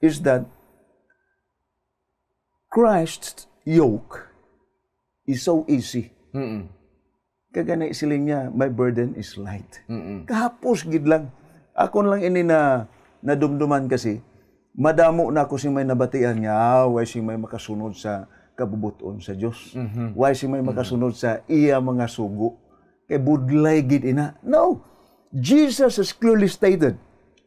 is that Christ's yoke is so easy. Mm-mm. Kagana isiling niya, my burden is light. Mm-mm. Kahapos gid lang. Ako lang ini na nadumduman kasi, madamo na ako si may nabatian niya, ah, why si may makasunod sa kabubuton sa Dios. Mm-hmm. Why si may makasunod mm-hmm. sa iya mga sugo kay eh, budlay gid ina. No. Jesus has clearly stated,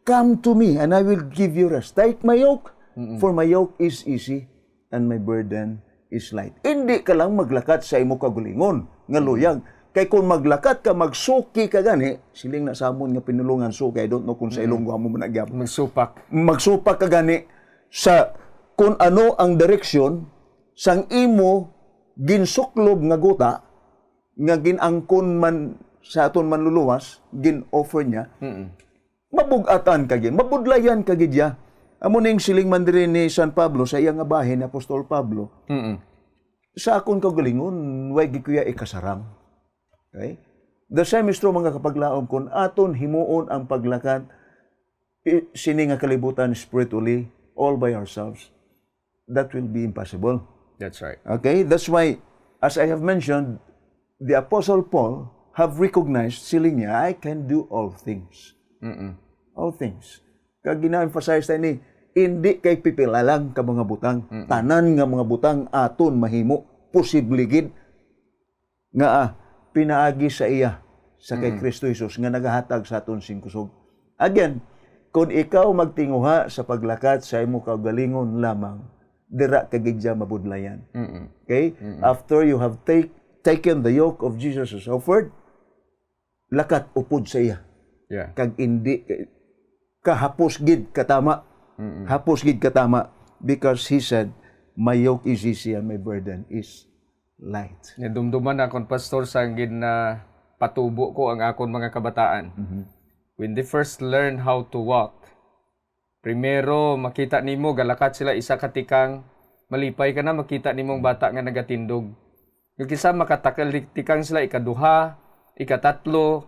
"Come to me and I will give you rest. Take my yoke, Mm-mm. for my yoke is easy and my burden is light." Indi ka lang maglakat sa imo kagulingon nga luyag. Kay kung maglakat ka, magsuki ka gani, siling nasamon nga pinulungan suki, I don't know kung sa ilong mo mo nagyap. Magsupak. Magsupak ka gani sa kung ano ang direksyon sang imo ginsuklob nga guta nga ginangkon man sa aton manluluwas, gin-offer niya, mm-hmm. mabugatan ka gin, mabudlayan ka gin niya. Amo ning siling man diri ni San Pablo sa iya nga bahin Apostol Pablo. Mm-hmm. Sa akon kagalingon, way gikuya kuya ikasarang. Okay? The same is true mga kapaglaom kon aton himuon ang paglakat sini nga kalibutan spiritually all by ourselves. That will be impossible. That's right. Okay, that's why as I have mentioned, the Apostle Paul have recognized, sila niya, I can do all things. Mm-mm. All things. Kag gina-emphasize tayo ni, hindi kay pipila lang ka mga butang. Mm-mm. Tanan nga mga butang aton mahimo. Posibligid nga ah, pinaagi sa iya sa kay Kristo Jesus nga nagahatag sa aton sing kusog. Again, kung ikaw magtinguha sa paglakat sa imo kaugalingon lamang, dira ka gidya mabudlayan. Mm-mm. Okay? Mm-mm. After you have take taken the yoke of Jesus as offered, lakat upod sa iya. Yeah. Kag indi kahapos gid katama. Mm-mm. Hapos gid katama because he said, my yoke is easy and my burden is light. Yeah, dumduman akon pastor sa gin na patubo ko ang akon mga kabataan. Mm-hmm. When they first learn how to walk, primero makita nimo galakat sila isa katikang malipay ka na makita nimong bata nga nagatindog yung kisa makatakalitikang sila ikaduha, ikatatlo,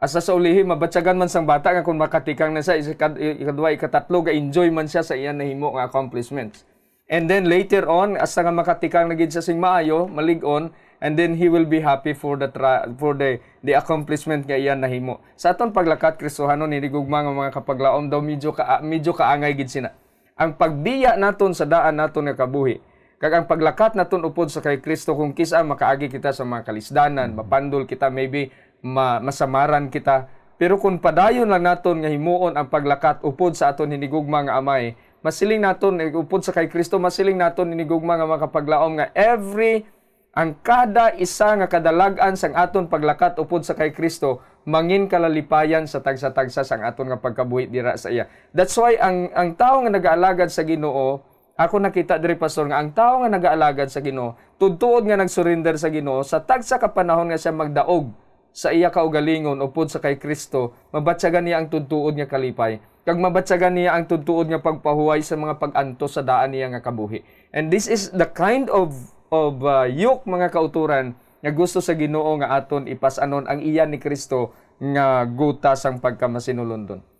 asa sa ulihi mabatsagan man sang bata nga kung makatikang na sa ikaduha, ikatatlo, ga enjoy man siya sa iyan nahimo nga accomplishments. And then later on, asa nga makatikang na gid siya sing maayo, malig-on, and then he will be happy for the tra- for the the accomplishment nga iyan nahimo. Sa aton paglakat Kristohanon ni gugma nga mga kapaglaom daw medyo ka medyo kaangay gid sina. Ang pagbiya naton sa daan naton nga kabuhi Kag ang paglakat naton upod sa kay Kristo kung kisa makaagi kita sa mga kalisdanan, mm-hmm. mapandol kita maybe ma masamaran kita. Pero kung padayon lang naton nga himuon ang paglakat upod sa aton hinigugma nga amay, masiling naton eh, upod sa kay Kristo, masiling naton hinigugma nga makapaglaom nga every ang kada isa nga kadalag sang aton paglakat upod sa kay Kristo mangin kalalipayan sa tagsa-tagsa sang aton nga pagkabuhi dira sa iya. That's why ang ang tawo nga nagaalagad sa Ginoo ako nakita diri pastor nga ang tao nga nagaalagad sa Ginoo, tudtuod nga nagsurrender sa Ginoo sa tag sa kapanahon nga siya magdaog sa iya kaugalingon upod sa kay Kristo, mabatyagan niya ang tudtuod nga kalipay. Kag mabatyagan niya ang tudtuod nga pagpahuway sa mga pag-antos sa daan niya nga kabuhi. And this is the kind of of uh, yoke mga kauturan nga gusto sa Ginoo nga aton ipasanon ang iya ni Kristo nga gutas ang pagkamasinulondon.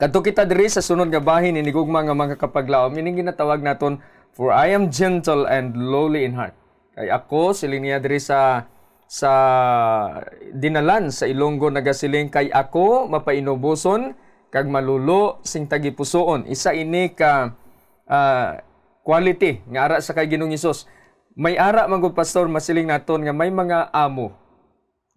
Kadto kita diri sa sunod nga bahin inigugma nga mga kapaglaom ining ginatawag naton for I am gentle and lowly in heart. Kay ako siling diri sa sa dinalan sa Ilonggo nagasiling kay ako mapainubuson kag malulo sing tagipusoon. Isa ini ka uh, quality nga ara sa kay Ginoong Hesus. May ara man pastor masiling naton nga may mga amo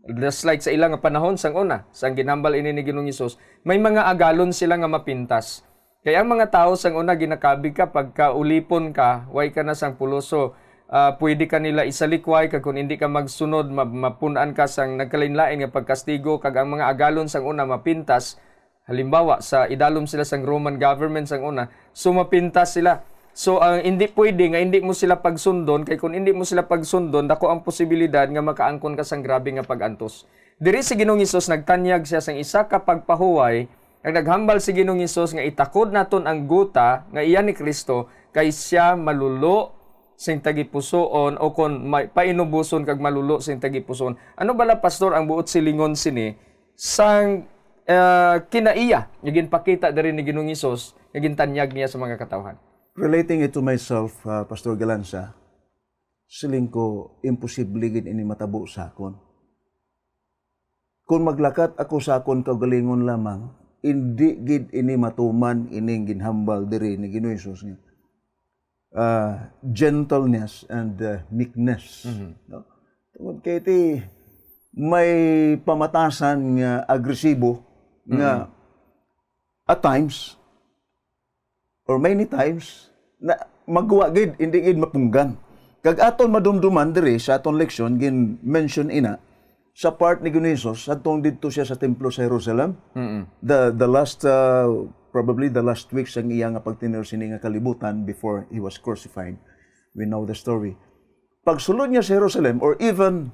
Just like sa ilang panahon sang una, sang ginambal ini ni Ginoong Hesus, may mga agalon sila nga mapintas. Kaya ang mga tao sang una ginakabig ka pagka ulipon ka, way ka na sang puloso, uh, pwede ka nila isalikway kag kung hindi ka magsunod mapunaan ka sang nagkalainlain nga pagkastigo kag ang mga agalon sang una mapintas. Halimbawa sa idalom sila sang Roman government sang una, sumapintas sila So ang uh, hindi pwede nga hindi mo sila pagsundon kay kung hindi mo sila pagsundon dako ang posibilidad nga makaangkon ka sang grabe nga pagantos. Diri si Ginoong Hesus nagtanyag siya sang isa ka pagpahuway ang naghambal si Ginoong Hesus nga itakod naton ang guta nga iya ni Kristo kay siya malulo sing tagipusoon o kon may painubuson kag malulo sing tagipusoon. Ano bala pastor ang buot silingon sini sang uh, kinaiya nga ginpakita diri ni Ginoong Hesus nga gintanyag niya sa mga katawhan? Relating it to myself, uh, Pastor Galanza, siling ko imposible gid ini matabo sa akon. Kung maglakat ako sa akon kagalingon lamang, hindi gid ini matuman ining ginhambal diri ni Ginoo Hesus niya. Uh, gentleness and uh, meekness. Mm-hmm. No? Tungod kay ti may pamatasan nga agresibo nga mm-hmm. at times or many times na magwa gid hindi gid mapunggan. Kag aton madumduman diri sa aton leksyon gin mention ina sa part ni Gunisos atong didto siya sa templo sa Jerusalem. mm The the last uh, probably the last week sang iya nga pagtinir sini nga kalibutan before he was crucified. We know the story. Pagsulod niya sa Jerusalem or even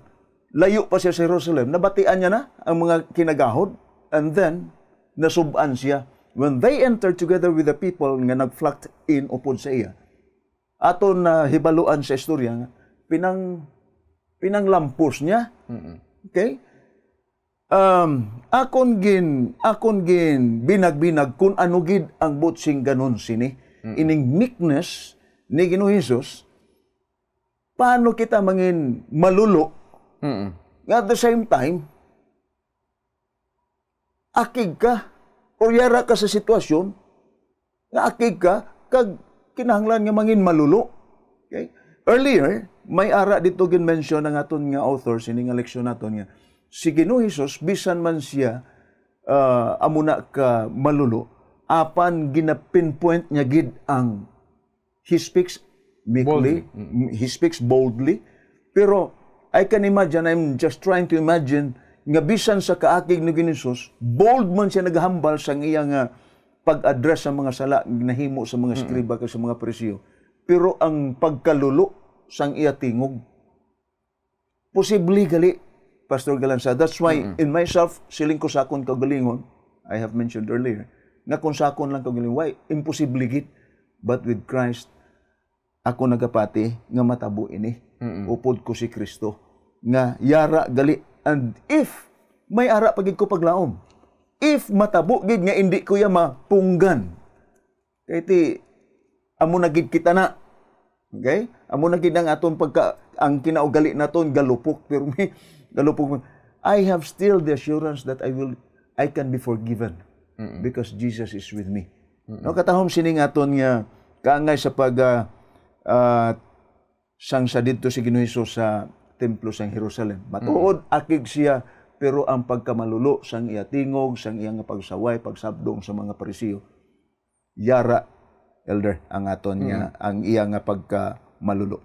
layo pa siya sa Jerusalem, nabatian niya na ang mga kinagahod and then nasuban siya when they entered together with the people nga nag in upon sa iya, aton na uh, hibaluan sa istorya nga pinang pinanglampos niya. mm Okay? Um, akon gin akon gin binag-binag kun ano gid ang botsing ganun sini. Mm-hmm. Ining meekness ni Ginoo Jesus, paano kita mangin malulo? Mm-hmm. At the same time, akig ka o yara ka sa sitwasyon nga akig ka kag kinahanglan nga mangin malulo. Okay? Earlier, may ara dito gin-mention ng aton nga author sining leksyon naton nga si Ginoo Hesus bisan man siya uh, amuna ka malulo apan ginapinpoint niya gid ang he speaks meekly, boldly. Mm. he speaks boldly pero I can imagine I'm just trying to imagine nga bisan sa kaakig ni Ginisus, bold man siya naghambal sa iyang uh, ah, pag-address sa mga sala nahimo sa mga skriba mm-hmm. sa mga presyo. Pero ang pagkalulo sang iya tingog possibly gali Pastor Galansa. That's why mm-hmm. in myself siling ko sa akon kagalingon I have mentioned earlier nga kung sa akon lang kagalingon why imposible git but with Christ ako nagapati nga matabo ini. Mm-hmm. Upod ko si Kristo nga yara gali And if may ara pagid ko paglaom, if matabo gid nga indi ko ya mapunggan, kay ti amo na gid kita na. Okay? Amo na gid ang aton pagka ang kinaugali naton galupok pirmi galupok. I have still the assurance that I will I can be forgiven Mm-mm. because Jesus is with me. Mm-mm. No katahom sini nga aton nga kaangay sa pag uh, ah, ah, sang sa didto si Ginoo Hesus sa templo sa Jerusalem. Matuod mm. akig siya pero ang pagkamalulo sang iya tingog sang iya nga pagsaway pagsabdong sa mga parisiyo yara elder ang aton niya mm. Mm-hmm. ang iya nga pagkamalulo.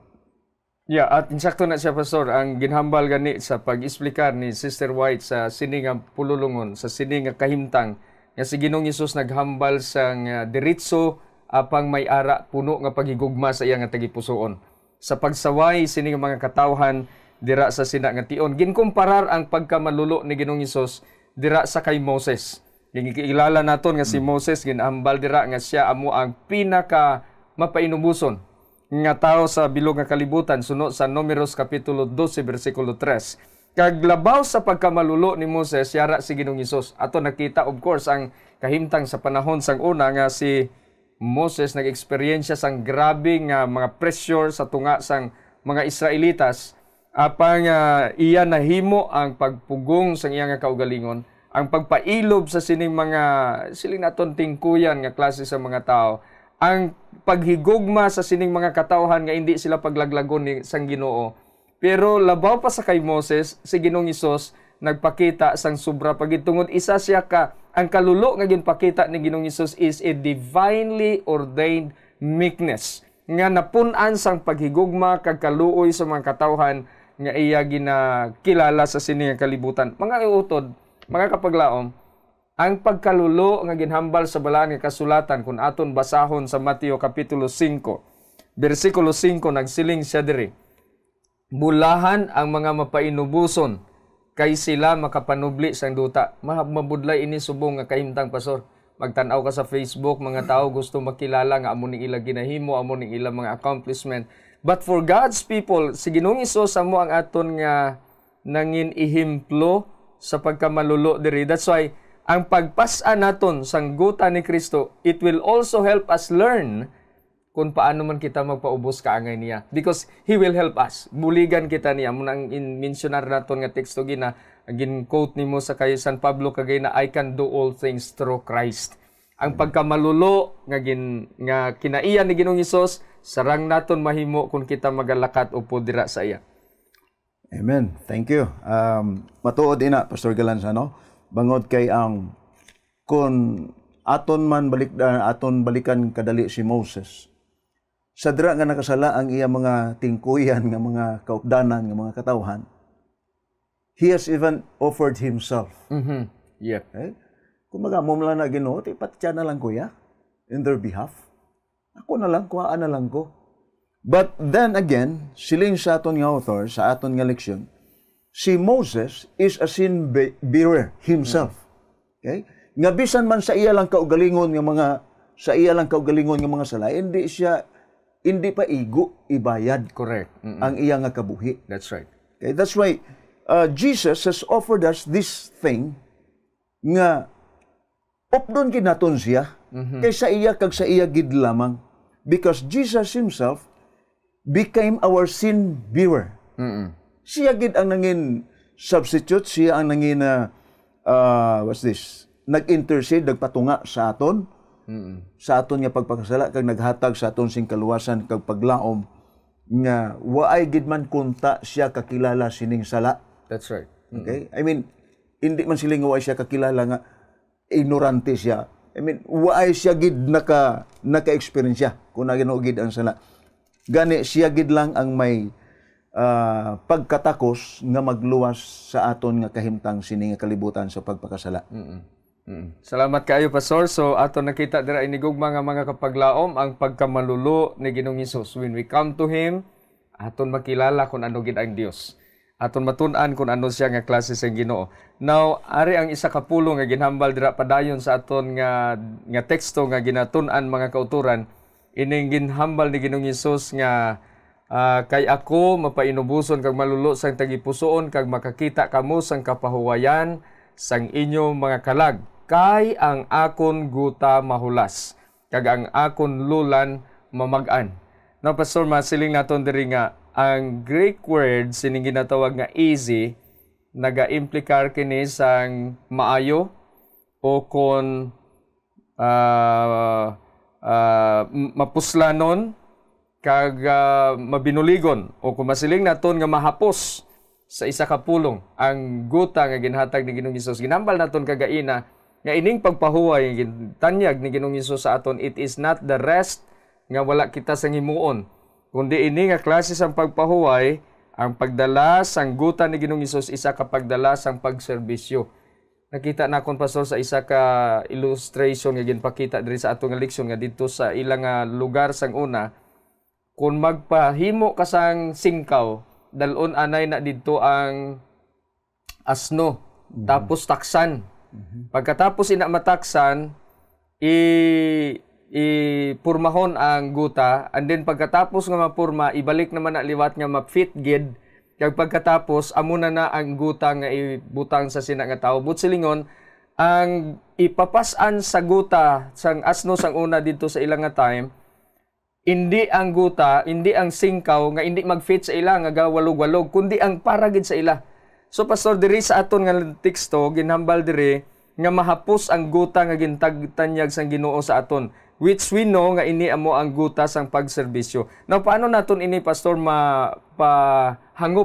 Yeah, at insakto na siya pastor ang ginhambal gani sa pag-explicar ni Sister White sa sini nga pululungon sa sini nga kahimtang nga si Ginong Hesus naghambal sang uh, diretso apang may ara puno nga paghigugma sa iya nga tagipusoon. Sa pagsaway sini nga mga katawhan dira sa sina nga tion. Ginkumparar ang pagkamalulo ni Ginoong Hesus dira sa kay Moses. Ginikiilala naton nga si hmm. Moses ginahambal dira nga siya amo ang pinaka mapainubuson nga tao sa bilog nga kalibutan suno sa Numeros kapitulo 12 bersikulo 3. Kaglabaw sa pagkamalulo ni Moses yara si Ginoong Hesus. Ato nakita of course ang kahimtang sa panahon sang una nga si Moses nag-experience sang grabe nga mga pressure sa tunga sang mga Israelitas apang uh, iya nahimo ang pagpugong sa iya nga kaugalingon ang pagpailob sa sining mga siling naton tingkuyan nga klase sa mga tao ang paghigugma sa sining mga katawhan nga hindi sila paglaglagon ni sang Ginoo pero labaw pa sa kay Moses si Ginoong Isos nagpakita sang sobra pagitungod isa siya ka ang kalulo nga ginpakita ni Ginoong Isos is a divinely ordained meekness nga napunan sang paghigugma kag kaluoy sa mga katawhan nga iya ginakilala sa sini nga kalibutan. Mga iutod, mga kapaglaom, ang pagkalulo nga ginhambal sa balaan nga kasulatan kung aton basahon sa Mateo kapitulo 5, bersikulo 5 nagsiling siya diri. Bulahan ang mga mapainubuson kay sila makapanubli sang duta. Mabudlay ini subong nga kahimtang pastor. Magtanaw ka sa Facebook, mga tao gusto makilala nga amo ni ila ginahimo, amo ni ila mga accomplishment But for God's people, si Ginoong Isos amo ang aton nga nangin ihimplo sa pagkamalulo diri. That's why ang pagpasa naton sang guta ni Kristo, it will also help us learn kung paano man kita magpaubos kaangay niya. Because He will help us. Buligan kita niya. Muna ang mentionar naton nga teksto gina, gin-quote nimo sa kayo San Pablo kagay na, I can do all things through Christ. Ang pagkamalulo nga, gin, nga kinaiya ni Ginoong Isos, sarang naton mahimo kun kita magalakat upo dira sa iya. Amen. Thank you. Um, matuod ina, Pastor Galans, no? Bangod kay ang kung aton man balik uh, aton balikan kadali si Moses. Sa dira nga nakasala ang iya mga tingkuyan nga mga kaupdanan nga mga katawhan. He has even offered himself. Mm-hmm. Yeah. Eh? Kumaga mo na Ginoo, tipat na lang kuya in their behalf. Ako na lang, kuhaan na lang ko. But then again, siling sa aton nga author, sa aton nga leksyon, si Moses is a sin bearer himself. Okay? Nga bisan man sa iya lang kaugalingon nga mga sa iya lang kaugalingon nga mga sala, hindi siya hindi pa igo ibayad correct mm-hmm. ang iya nga kabuhi. That's right. Okay, that's why uh, Jesus has offered us this thing nga opdon kinaton siya mm-hmm. kaysa iya kag sa iya gid lamang. Because Jesus Himself became our sin bearer. Mm-mm. Siya gid ang nangin substitute, siya ang nangin uh, uh, what's this? Nag-intercede, nagpatunga sa aton. Mm-mm. Sa aton nga pagpakasala kag naghatag sa aton sing kaluwasan kag paglaom nga waay gid man kunta siya kakilala sining sala. That's right. Mm-mm. Okay? I mean, hindi man sila nga siya kakilala nga ignorante siya I mean, waay siya gid naka naka-experience siya kung na gid ang sala. Gani siya gid lang ang may uh, pagkatakos nga magluwas sa aton nga kahimtang sini nga kalibutan sa pagpakasala. Mm-mm. Salamat kayo Pastor. So aton nakita dira inigog mga mga kapaglaom ang pagkamalulo ni Ginoong Hesus when we come to him aton makilala kung ano gid ang Dios aton matun-an kung ano siya nga klase sa Ginoo. Now, ari ang isa ka pulo nga ginhambal dira padayon sa aton nga nga teksto nga ginatun-an mga kauturan ining ginhambal ni Ginoong Hesus nga uh, kay ako mapainubuson kag malulo sang tagipusoon kag makakita kamo sang kapahuwayan sang inyo mga kalag kay ang akon guta mahulas kag ang akon lulan mamag-an. Now, Pastor, masiling naton diri nga ang Greek word sining ginatawag nga easy nagaimplikar kini sang maayo o kon uh, uh, mapuslanon kag uh, mabinuligon o kung masiling naton nga mahapos sa isa ka pulong ang guta nga ginhatag ni Ginoong Hesus ginambal naton kagaina nga ining pagpahuway tanyag ni Ginoong Hesus sa aton it is not the rest nga wala kita sang himuon Kundi ini nga klase sang pagpahuway, ang pagdala sang guta ni Ginoong Hesus isa ka pagdala sang pagserbisyo. Nakita na akong pastor sa isa ka illustration nga ginpakita diri sa atong leksyon nga dito sa ilang ah, lugar sang una kung magpahimo ka sang singkaw dalon anay na didto ang asno mm-hmm. tapos taksan. Mm-hmm. Pagkatapos ina mataksan i ipurmahon ang guta and then pagkatapos nga mapurma ibalik naman na liwat nga mapfit gid kag pagkatapos amo na na ang guta nga ibutang sa sina nga tawo but silingon ang ipapasan sa guta sang asno sang una dito sa ilang nga time hindi ang guta hindi ang singkaw nga hindi magfit sa ila nga gawalog-walog kundi ang paragid sa ila so pastor diri sa aton nga teksto ginhambal diri nga mahapos ang guta nga gintagtanyag sang Ginoo sa aton which we know nga ini amo ang gutas ang pagserbisyo. Now paano naton ini pastor ma pa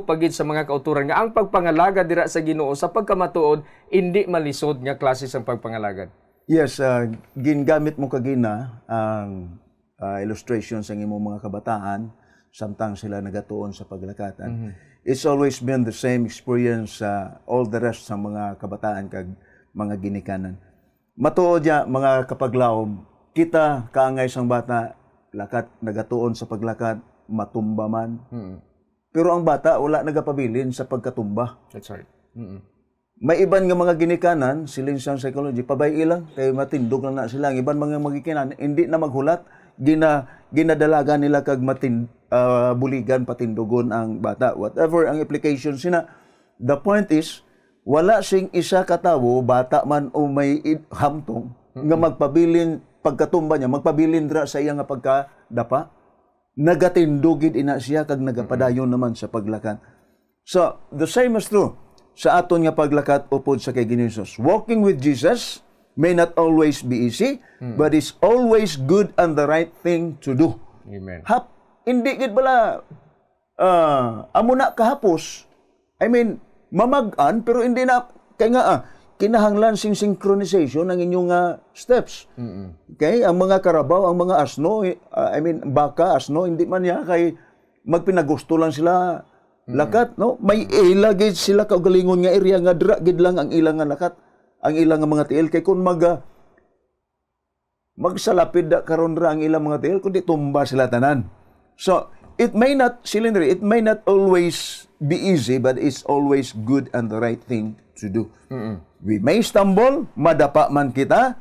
pagid sa mga kauturan nga ang pagpangalaga dira sa Ginoo sa pagkamatuod indi malisod nga klase sang pagpangalagad. Yes, uh, gingamit mo kagina ang uh, illustration sa imong mga kabataan samtang sila nagatuon sa paglakatan. Mm-hmm. It's always been the same experience sa uh, all the rest sa mga kabataan kag mga ginikanan. Matuod ya mga kapaglaom kita kaangay sang bata lakat nagatuon sa paglakat matumba man. Mm-hmm. Pero ang bata wala nagapabilin sa pagkatumba. That's right. Mm-hmm. May iban nga mga ginikanan, siling sa psychology, pabay ilang, kay matindog lang na sila. Ang iban mga magikinan, hindi na maghulat, gina, ginadalaga nila kag matin, uh, ah, buligan, patindugon ang bata. Whatever ang application sina, the point is, wala sing isa katawo, bata man o may hamtong, mm-hmm. nga magpabilin pagkatumba niya, magpabilindra sa iya nga pagkadapa. Nagatindugid ina siya kag nagapadayon naman sa paglakat. So, the same is true sa aton nga paglakat upod sa kay Ginhesus. Walking with Jesus may not always be easy, hmm. but it's always good and the right thing to do. Amen. Hap, hindi gid bala uh, amo na kahapos. I mean, mamag-an pero hindi na kay nga ah, kinahanglan sing synchronization ng inyong uh, steps. Mm-hmm. Okay? Ang mga karabaw, ang mga asno, uh, I mean baka, asno, hindi man niya kay magpinagusto lang sila mm-hmm. lakat, no? May ilagay sila kaugalingon nga area nga dra gid lang ang ilang nga lakat, ang ilang nga mga tiil kay kun mag uh, magsalapid da karon ra ang ilang mga tiil kundi tumba sila tanan. So, it may not, Silindri, it may not always be easy, but it's always good and the right thing to do. Mm-mm. We may stumble, madapa man kita,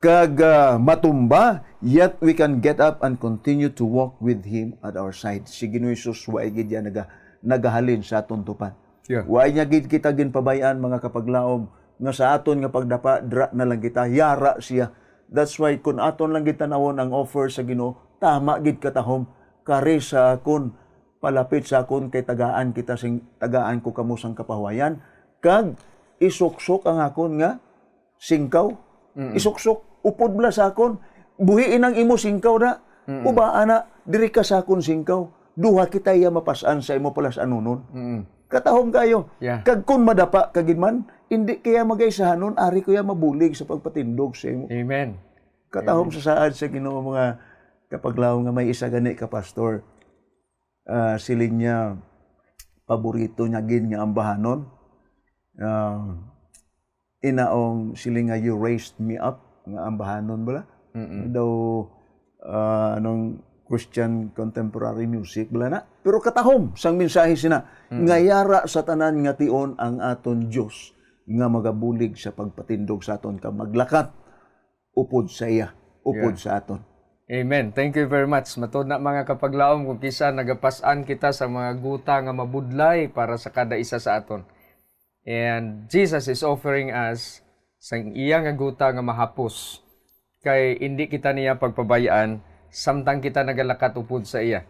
kag uh, matumba, yet we can get up and continue to walk with Him at our side. Si Ginoong Isus, waay gid niya naga, nagahalin sa atong tupan. Yeah. Waay niya gid kita ginpabayaan mga kapaglaom nga sa aton nga pagdapa dra na lang kita yara siya. That's why kun aton lang kita nawon ang offer sa Ginoo, tama gid katahom kare sa akon palapit sa akon kay tagaan kita sing tagaan ko kamusang sang kapahuayan kag isuksok ang akon nga singkaw. Mm-mm. Isuksok upod bla sa akon. Buhiin ang imo singkaw na. Mm-mm. Uba ana diri ka sa akon singkaw. Duha kita iya mapasan sa imo palas anunon. Mm-mm. Katahom kayo. Yeah. Kag kun madapa kagidman, hindi kaya magaysahanon ari ko ya mabulig sa pagpatindog sa imo. Amen. Katahom sa saad sa Ginoo mga kapaglaw nga may isa gani ka pastor. Uh, ah, silinya paborito niya gin nga ambahanon uh, inaong silinga you raised me up nga ambahanon bala mm daw uh, anong Christian contemporary music bala na pero katahom sang mensahe sina mm-hmm. ngayara sa tanan nga tion ang aton Dios nga magabulig sa pagpatindog sa aton ka maglakat upod sa iya upod yeah. sa aton Amen. Thank you very much. Matod na mga kapaglaom kung kisa nagapasan kita sa mga guta nga mabudlay para sa kada isa sa aton. And Jesus is offering us sang iya nga guta nga mahapos kay indi kita niya pagpabayaan samtang kita nagalakat upod sa iya.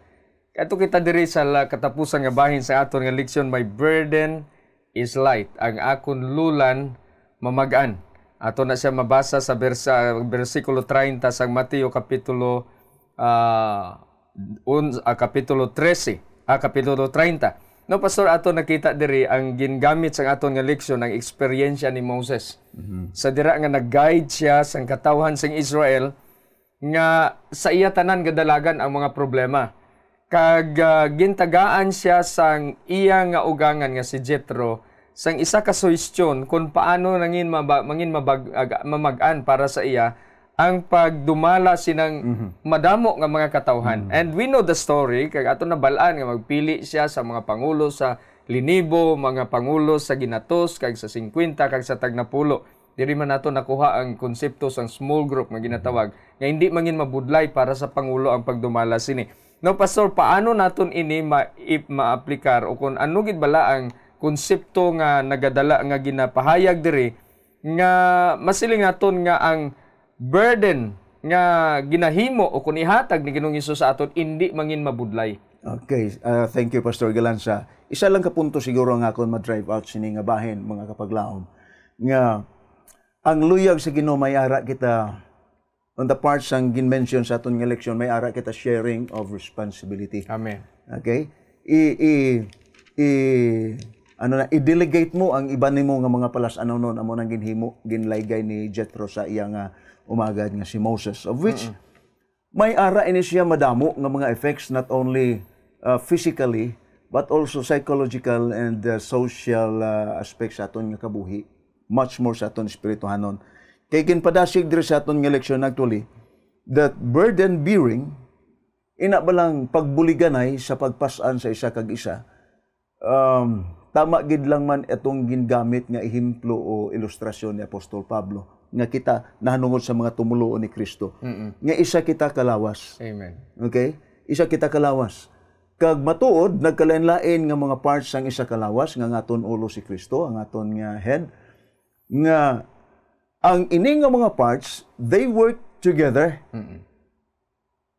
Ato kita diri sa katapusan nga bahin sa aton nga leksyon my burden is light ang akon lulan mamagaan. Ato na siya mabasa sa bersa, versikulo 30 sa Mateo kapitulo uh, un, uh, kapitulo 13, ah, kapitulo 30. No, Pastor, ato nakita diri ang gingamit sa aton nga leksyon ang eksperyensya ni Moses. Mm-hmm. Sa dira nga nag-guide siya sa katawhan sa Israel nga sa iya tanan gadalagan ang mga problema. Kag uh, gintagaan siya sang iya nga ugangan nga si Jethro sang isa ka suwestyon kung paano nangin mabag, mangin mabag, ag, an para sa iya ang pagdumala sinang mm-hmm. madamo nga mga katawhan. Mm-hmm. And we know the story kay ato na balaan nga magpili siya sa mga pangulo sa linibo, mga pangulo sa ginatos kag sa 50 kag sa tagnapulo. Diri man nato nakuha ang konsepto sang small group nga ginatawag mm-hmm. nga hindi mangin mabudlay para sa pangulo ang pagdumala sini. No pastor, paano naton ini ma maaplikar o kun ano gid bala ang konsepto nga nagadala nga ginapahayag diri nga masiling naton nga ang burden nga ginahimo o kunihatag ni Ginoong Hesus sa aton indi mangin mabudlay. Okay, uh, thank you Pastor Galansa. Isa lang ka punto siguro nga akon ma-drive out sini nga bahin mga kapaglaom nga ang luyag sa Ginoo may ara kita on the parts ang ginmention sa aton nga leksyon may ara kita sharing of responsibility. Amen. Okay? I i i ano na i-delegate mo ang iba nimo nga mga palas-anon ano amo nang ginhimo ginlaygay ni Jethro sa iya nga umagad nga si Moses of which mm-hmm. may ara ini siya madamo nga mga effects not only uh, physically but also psychological and uh, social uh, aspects sa aton nga kabuhi much more sa aton espirituhanon kay ginpadasig diri sa aton nga leksyon actually that burden bearing ina ba lang pagbuliganay sa pagpasaan sa isa kag isa um, tama gid lang man itong gingamit nga ihimplo o ilustrasyon ni Apostol Pablo nga kita nahanungod sa mga tumuloon ni Kristo. Mm-mm. Nga isa kita kalawas. Amen. Okay? Isa kita kalawas. Kag matuod, nagkalain-lain nga mga parts ang isa kalawas, nga ngaton ulo si Kristo, ang aton nga head, nga ang ining nga mga parts, they work together. Mm-mm.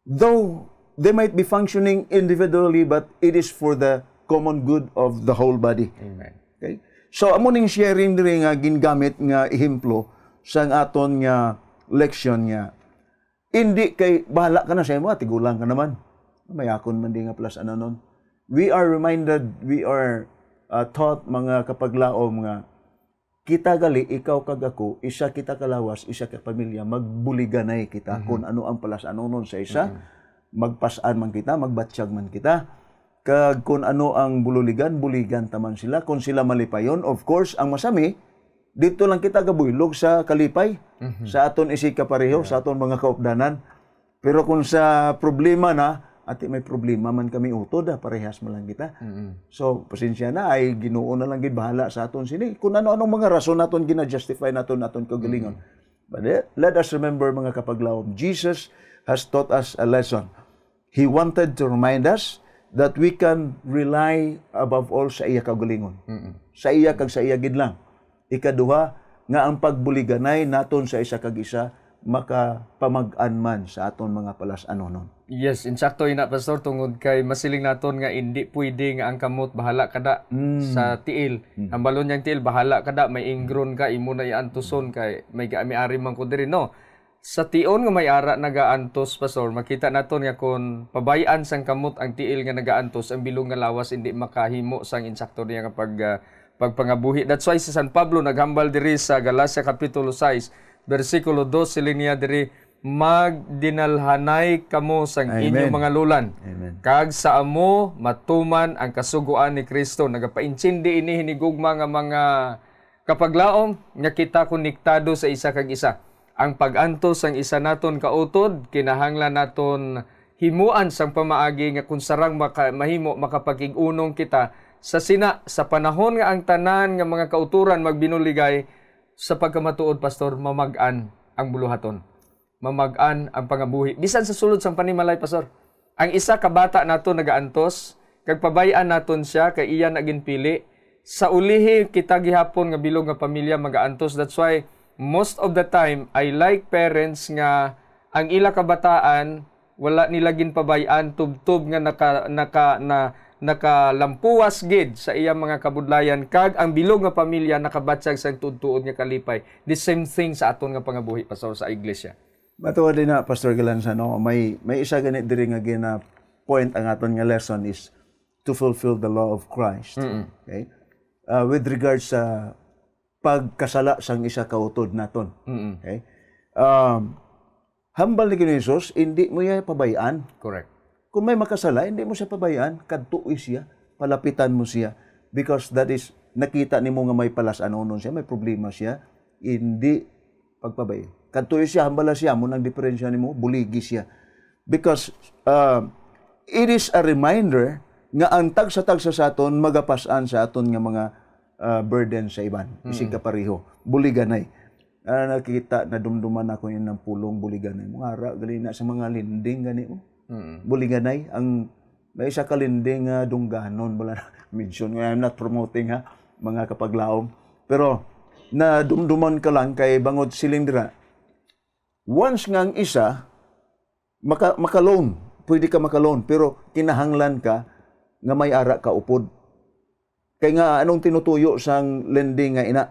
Though they might be functioning individually, but it is for the common good of the whole body. Amen. Okay? So, amo ning sharing diri nga gingamit nga ihimplo, sang aton nga leksyon nga indi kay bahala ka na sa imo tigulang ka naman mayakon man di nga plus ano nun we are reminded we are uh, taught mga kapaglaom nga kita gali ikaw kag ako isa kita kalawas isa ka pamilya magbuliganay kita mm-hmm. kung ano ang plus ano nun sa isa mm-hmm. magpasaan man kita magbatsyag man kita kag kung ano ang bululigan, buligan taman sila. Kung sila malipayon, of course, ang masami, dito lang kita kabuylog sa kalipay, mm-hmm. sa aton isika pareho, yeah. sa aton mga kaupdanan. Pero kung sa problema na, ati may problema man kami utod, ha, parehas man lang kita. Mm-hmm. So, pasensya na, ay ginoo na lang bahala sa aton sini. Kung ano-anong mga rason naton gina-justify naton aton kagalingon. Mm-hmm. But eh, let us remember mga kapaglawom, Jesus has taught us a lesson. He wanted to remind us that we can rely above all sa iya kagalingon. Mm-hmm. Sa iya kag sa iya gid lang. Ikaduha, nga ang pagbuliganay naton sa isa kag isa makapamag-an man sa aton mga palas-anonon. Yes, insakto ina pastor tungod kay masiling naton nga hindi pwede nga ang kamot bahala kada mm. sa tiil. Mm. Ang balon yang tiil bahala kada may ingron ka imo na iantuson kay may ari man ko diri no. Sa tion nga may ara nagaantos pastor makita naton nga kon pabayan sang kamot ang tiil nga nagaantos ang bilog nga lawas hindi makahimo sang insakto niya nga pag uh, pagpangabuhi. That's why si San Pablo naghambal diri sa Galacia Kapitulo 6, versikulo 12 linya diri, Magdinalhanay kamo sang inyong mga lulan. Amen. Kag sa amo matuman ang kasuguan ni Kristo. Nagapaintsindi ini hinigugma nga mga kapaglaom nga kita konektado sa isa kag isa. Ang pag-antos ang isa naton kautod kinahanglan naton himuan sang pamaagi nga kun sarang maka, mahimo makapakig-unong kita sa sina sa panahon nga ang tanan nga mga kauturan magbinuligay sa pagkamatuod pastor mamag-an ang buluhaton mamag-an ang pangabuhi bisan sa sulod sang panimalay pastor ang isa ka bata nato nagaantos kag pabay-an naton siya kay iya naging pili sa ulihi kita gihapon nga bilog nga pamilya magaantos that's why most of the time I like parents nga ang ila kabataan wala nila ginpabayan tubtob nga naka naka na nakalampuas gid sa iyang mga kabudlayan kag ang bilog nga pamilya nakabatsag sa tudtuod nga kalipay the same thing sa aton nga pangabuhi pastor sa iglesia matuod din na pastor Galanza no may may isa ganit diri nga gina point ang aton nga lesson is to fulfill the law of Christ mm-hmm. okay uh, with regards sa pagkasala sang isa kautod naton mm-hmm. okay um, humble ni Jesus, hindi mo iya pabayaan. Correct. Kung may makasala, hindi mo siya pabayaan, kadtuoy siya, palapitan mo siya. Because that is, nakita ni mo nga may palas ano, ano siya, may problema siya, hindi pagpabay. Kadtuoy siya, hambala siya, mo nang diferensya ni mo, buligi siya. Because uh, it is a reminder nga ang tag sa tagsa sa aton, magapasan sa aton nga mga uh, burden sa iban. Hmm. Isig ka pareho. Buliganay. Uh, ano nakita, nadumduman ako yun ng pulong buliganay. Mga ara, galing na sa mga linding, gani mo. Oh. Mm. Buliganay ang may isa kalinding uh, dungganon wala na mention ko I'm not promoting ha mga kapaglaom pero na dumduman ka lang kay bangod silindra once nga ang isa maka makaloan pwede ka makaloan pero kinahanglan ka nga may ara ka upod kay nga anong tinutuyo sang lending nga ina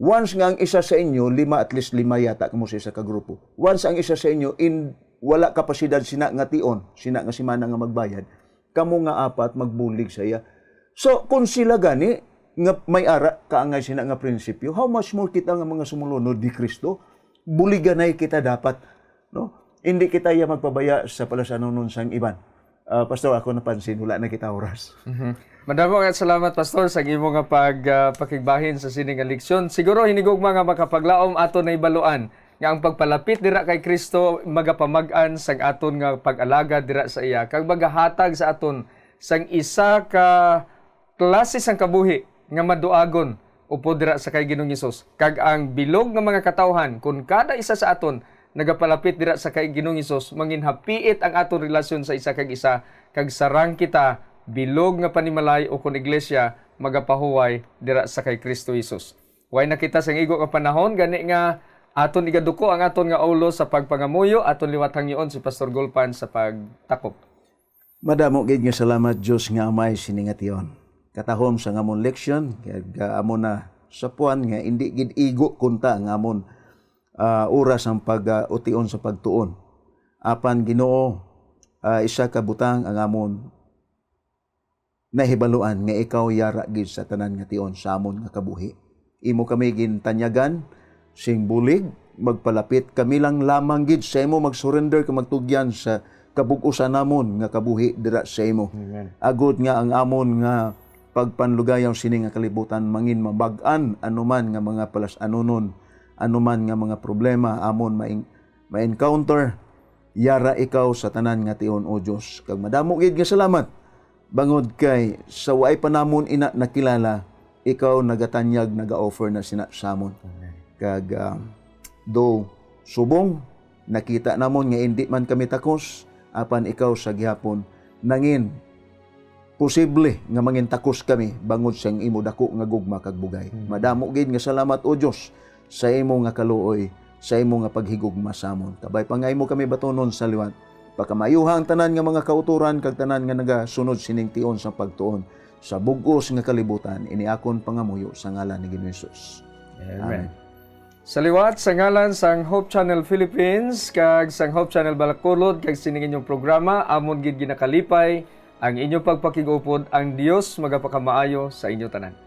once nga ang isa sa inyo lima at least lima yata kamo sa isa ka grupo once ang isa sa inyo in wala kapasidad sina nga tion, sina nga simana nga magbayad, kamo nga apat magbulig saya. So, kung sila gani, nga may ara kaangay sina nga prinsipyo, how much more kita nga mga sumulunod di Kristo? Buliganay kita dapat. No? Hindi kita ya magpabaya sa palasanon nun sang iban uh, pastor ako napansin wala na kita oras. mm Madamo nga salamat pastor sa imo nga pagpakigbahin ah, uh, sa sining leksyon. Siguro hinigog mga makapaglaom ato na ibaluan nga ang pagpalapit dira kay Kristo magapamag-an sang aton nga pag-alaga dira sa iya kag magahatag sa aton sang isa ka klase sang kabuhi nga maduagon upo dira sa kay Ginoong Hesus kag ang bilog nga mga katawhan kun kada isa sa aton nagapalapit dira sa kay Ginoong Hesus manginhapiit ang aton relasyon sa isa kag isa kag sarang kita bilog nga panimalay o kun iglesia magapahuway dira sa kay Kristo Hesus. Way nakita sa igo nga panahon gani nga Aton igaduko ang aton nga ulo sa pagpangamuyo aton liwat hangyoon si Pastor Gulpan sa pagtakop. Madamo gid nga salamat Dios nga amay siningation. Katahom sa ngamon leksyon kag amo na sa puan nga indi gid igo kunta ang amon uh, ah, oras ang pag-ution sa pagtuon. Apan Ginoo uh, isa ka butang ang amon nahibaluan nga ikaw yara gid sa tanan nga tion sa amon nga kabuhi. Imo kami gintanyagan sing bulig magpalapit kami lang lamang gid sa imo mag-surrender kag magtugyan sa kabug-usan namon nga kabuhi dira sa imo. Amen. nga ang amon nga pagpanlugayaw sini nga kalibutan mangin mabag-an anuman nga mga palas-anonon, anuman nga mga problema amon maing ma-encounter yara ikaw sa tanan nga tion o Dios. Kag madamo gid nga salamat bangod kay sa waay panamon ina nakilala ikaw nagatanyag naga-offer na sina samon. Amen kag ah, do subong nakita namon nga indi man kami takos apan ikaw sa gihapon nangin posible nga mangin takos kami bangod sa imo dako nga gugma kag bugay hmm. madamo gid nga salamat o Dios sa imo nga kaluoy sa imo nga paghigugma sa amon kabay pangay mo kami batonon sa liwat pakamayuhang tanan nga mga kauturan kag tanan nga nagasunod sining tion sa pagtuon sa bugos nga kalibutan ini akon pangamuyo sa ngalan ni Ginoo Amen. Amen. Saliwat sa ngalan sang Hope Channel Philippines kag sang Hope Channel Balakulod kag sining inyong programa amon gid ginakalipay ang inyong pagpakigupod ang Dios magapakamaayo sa inyo tanan.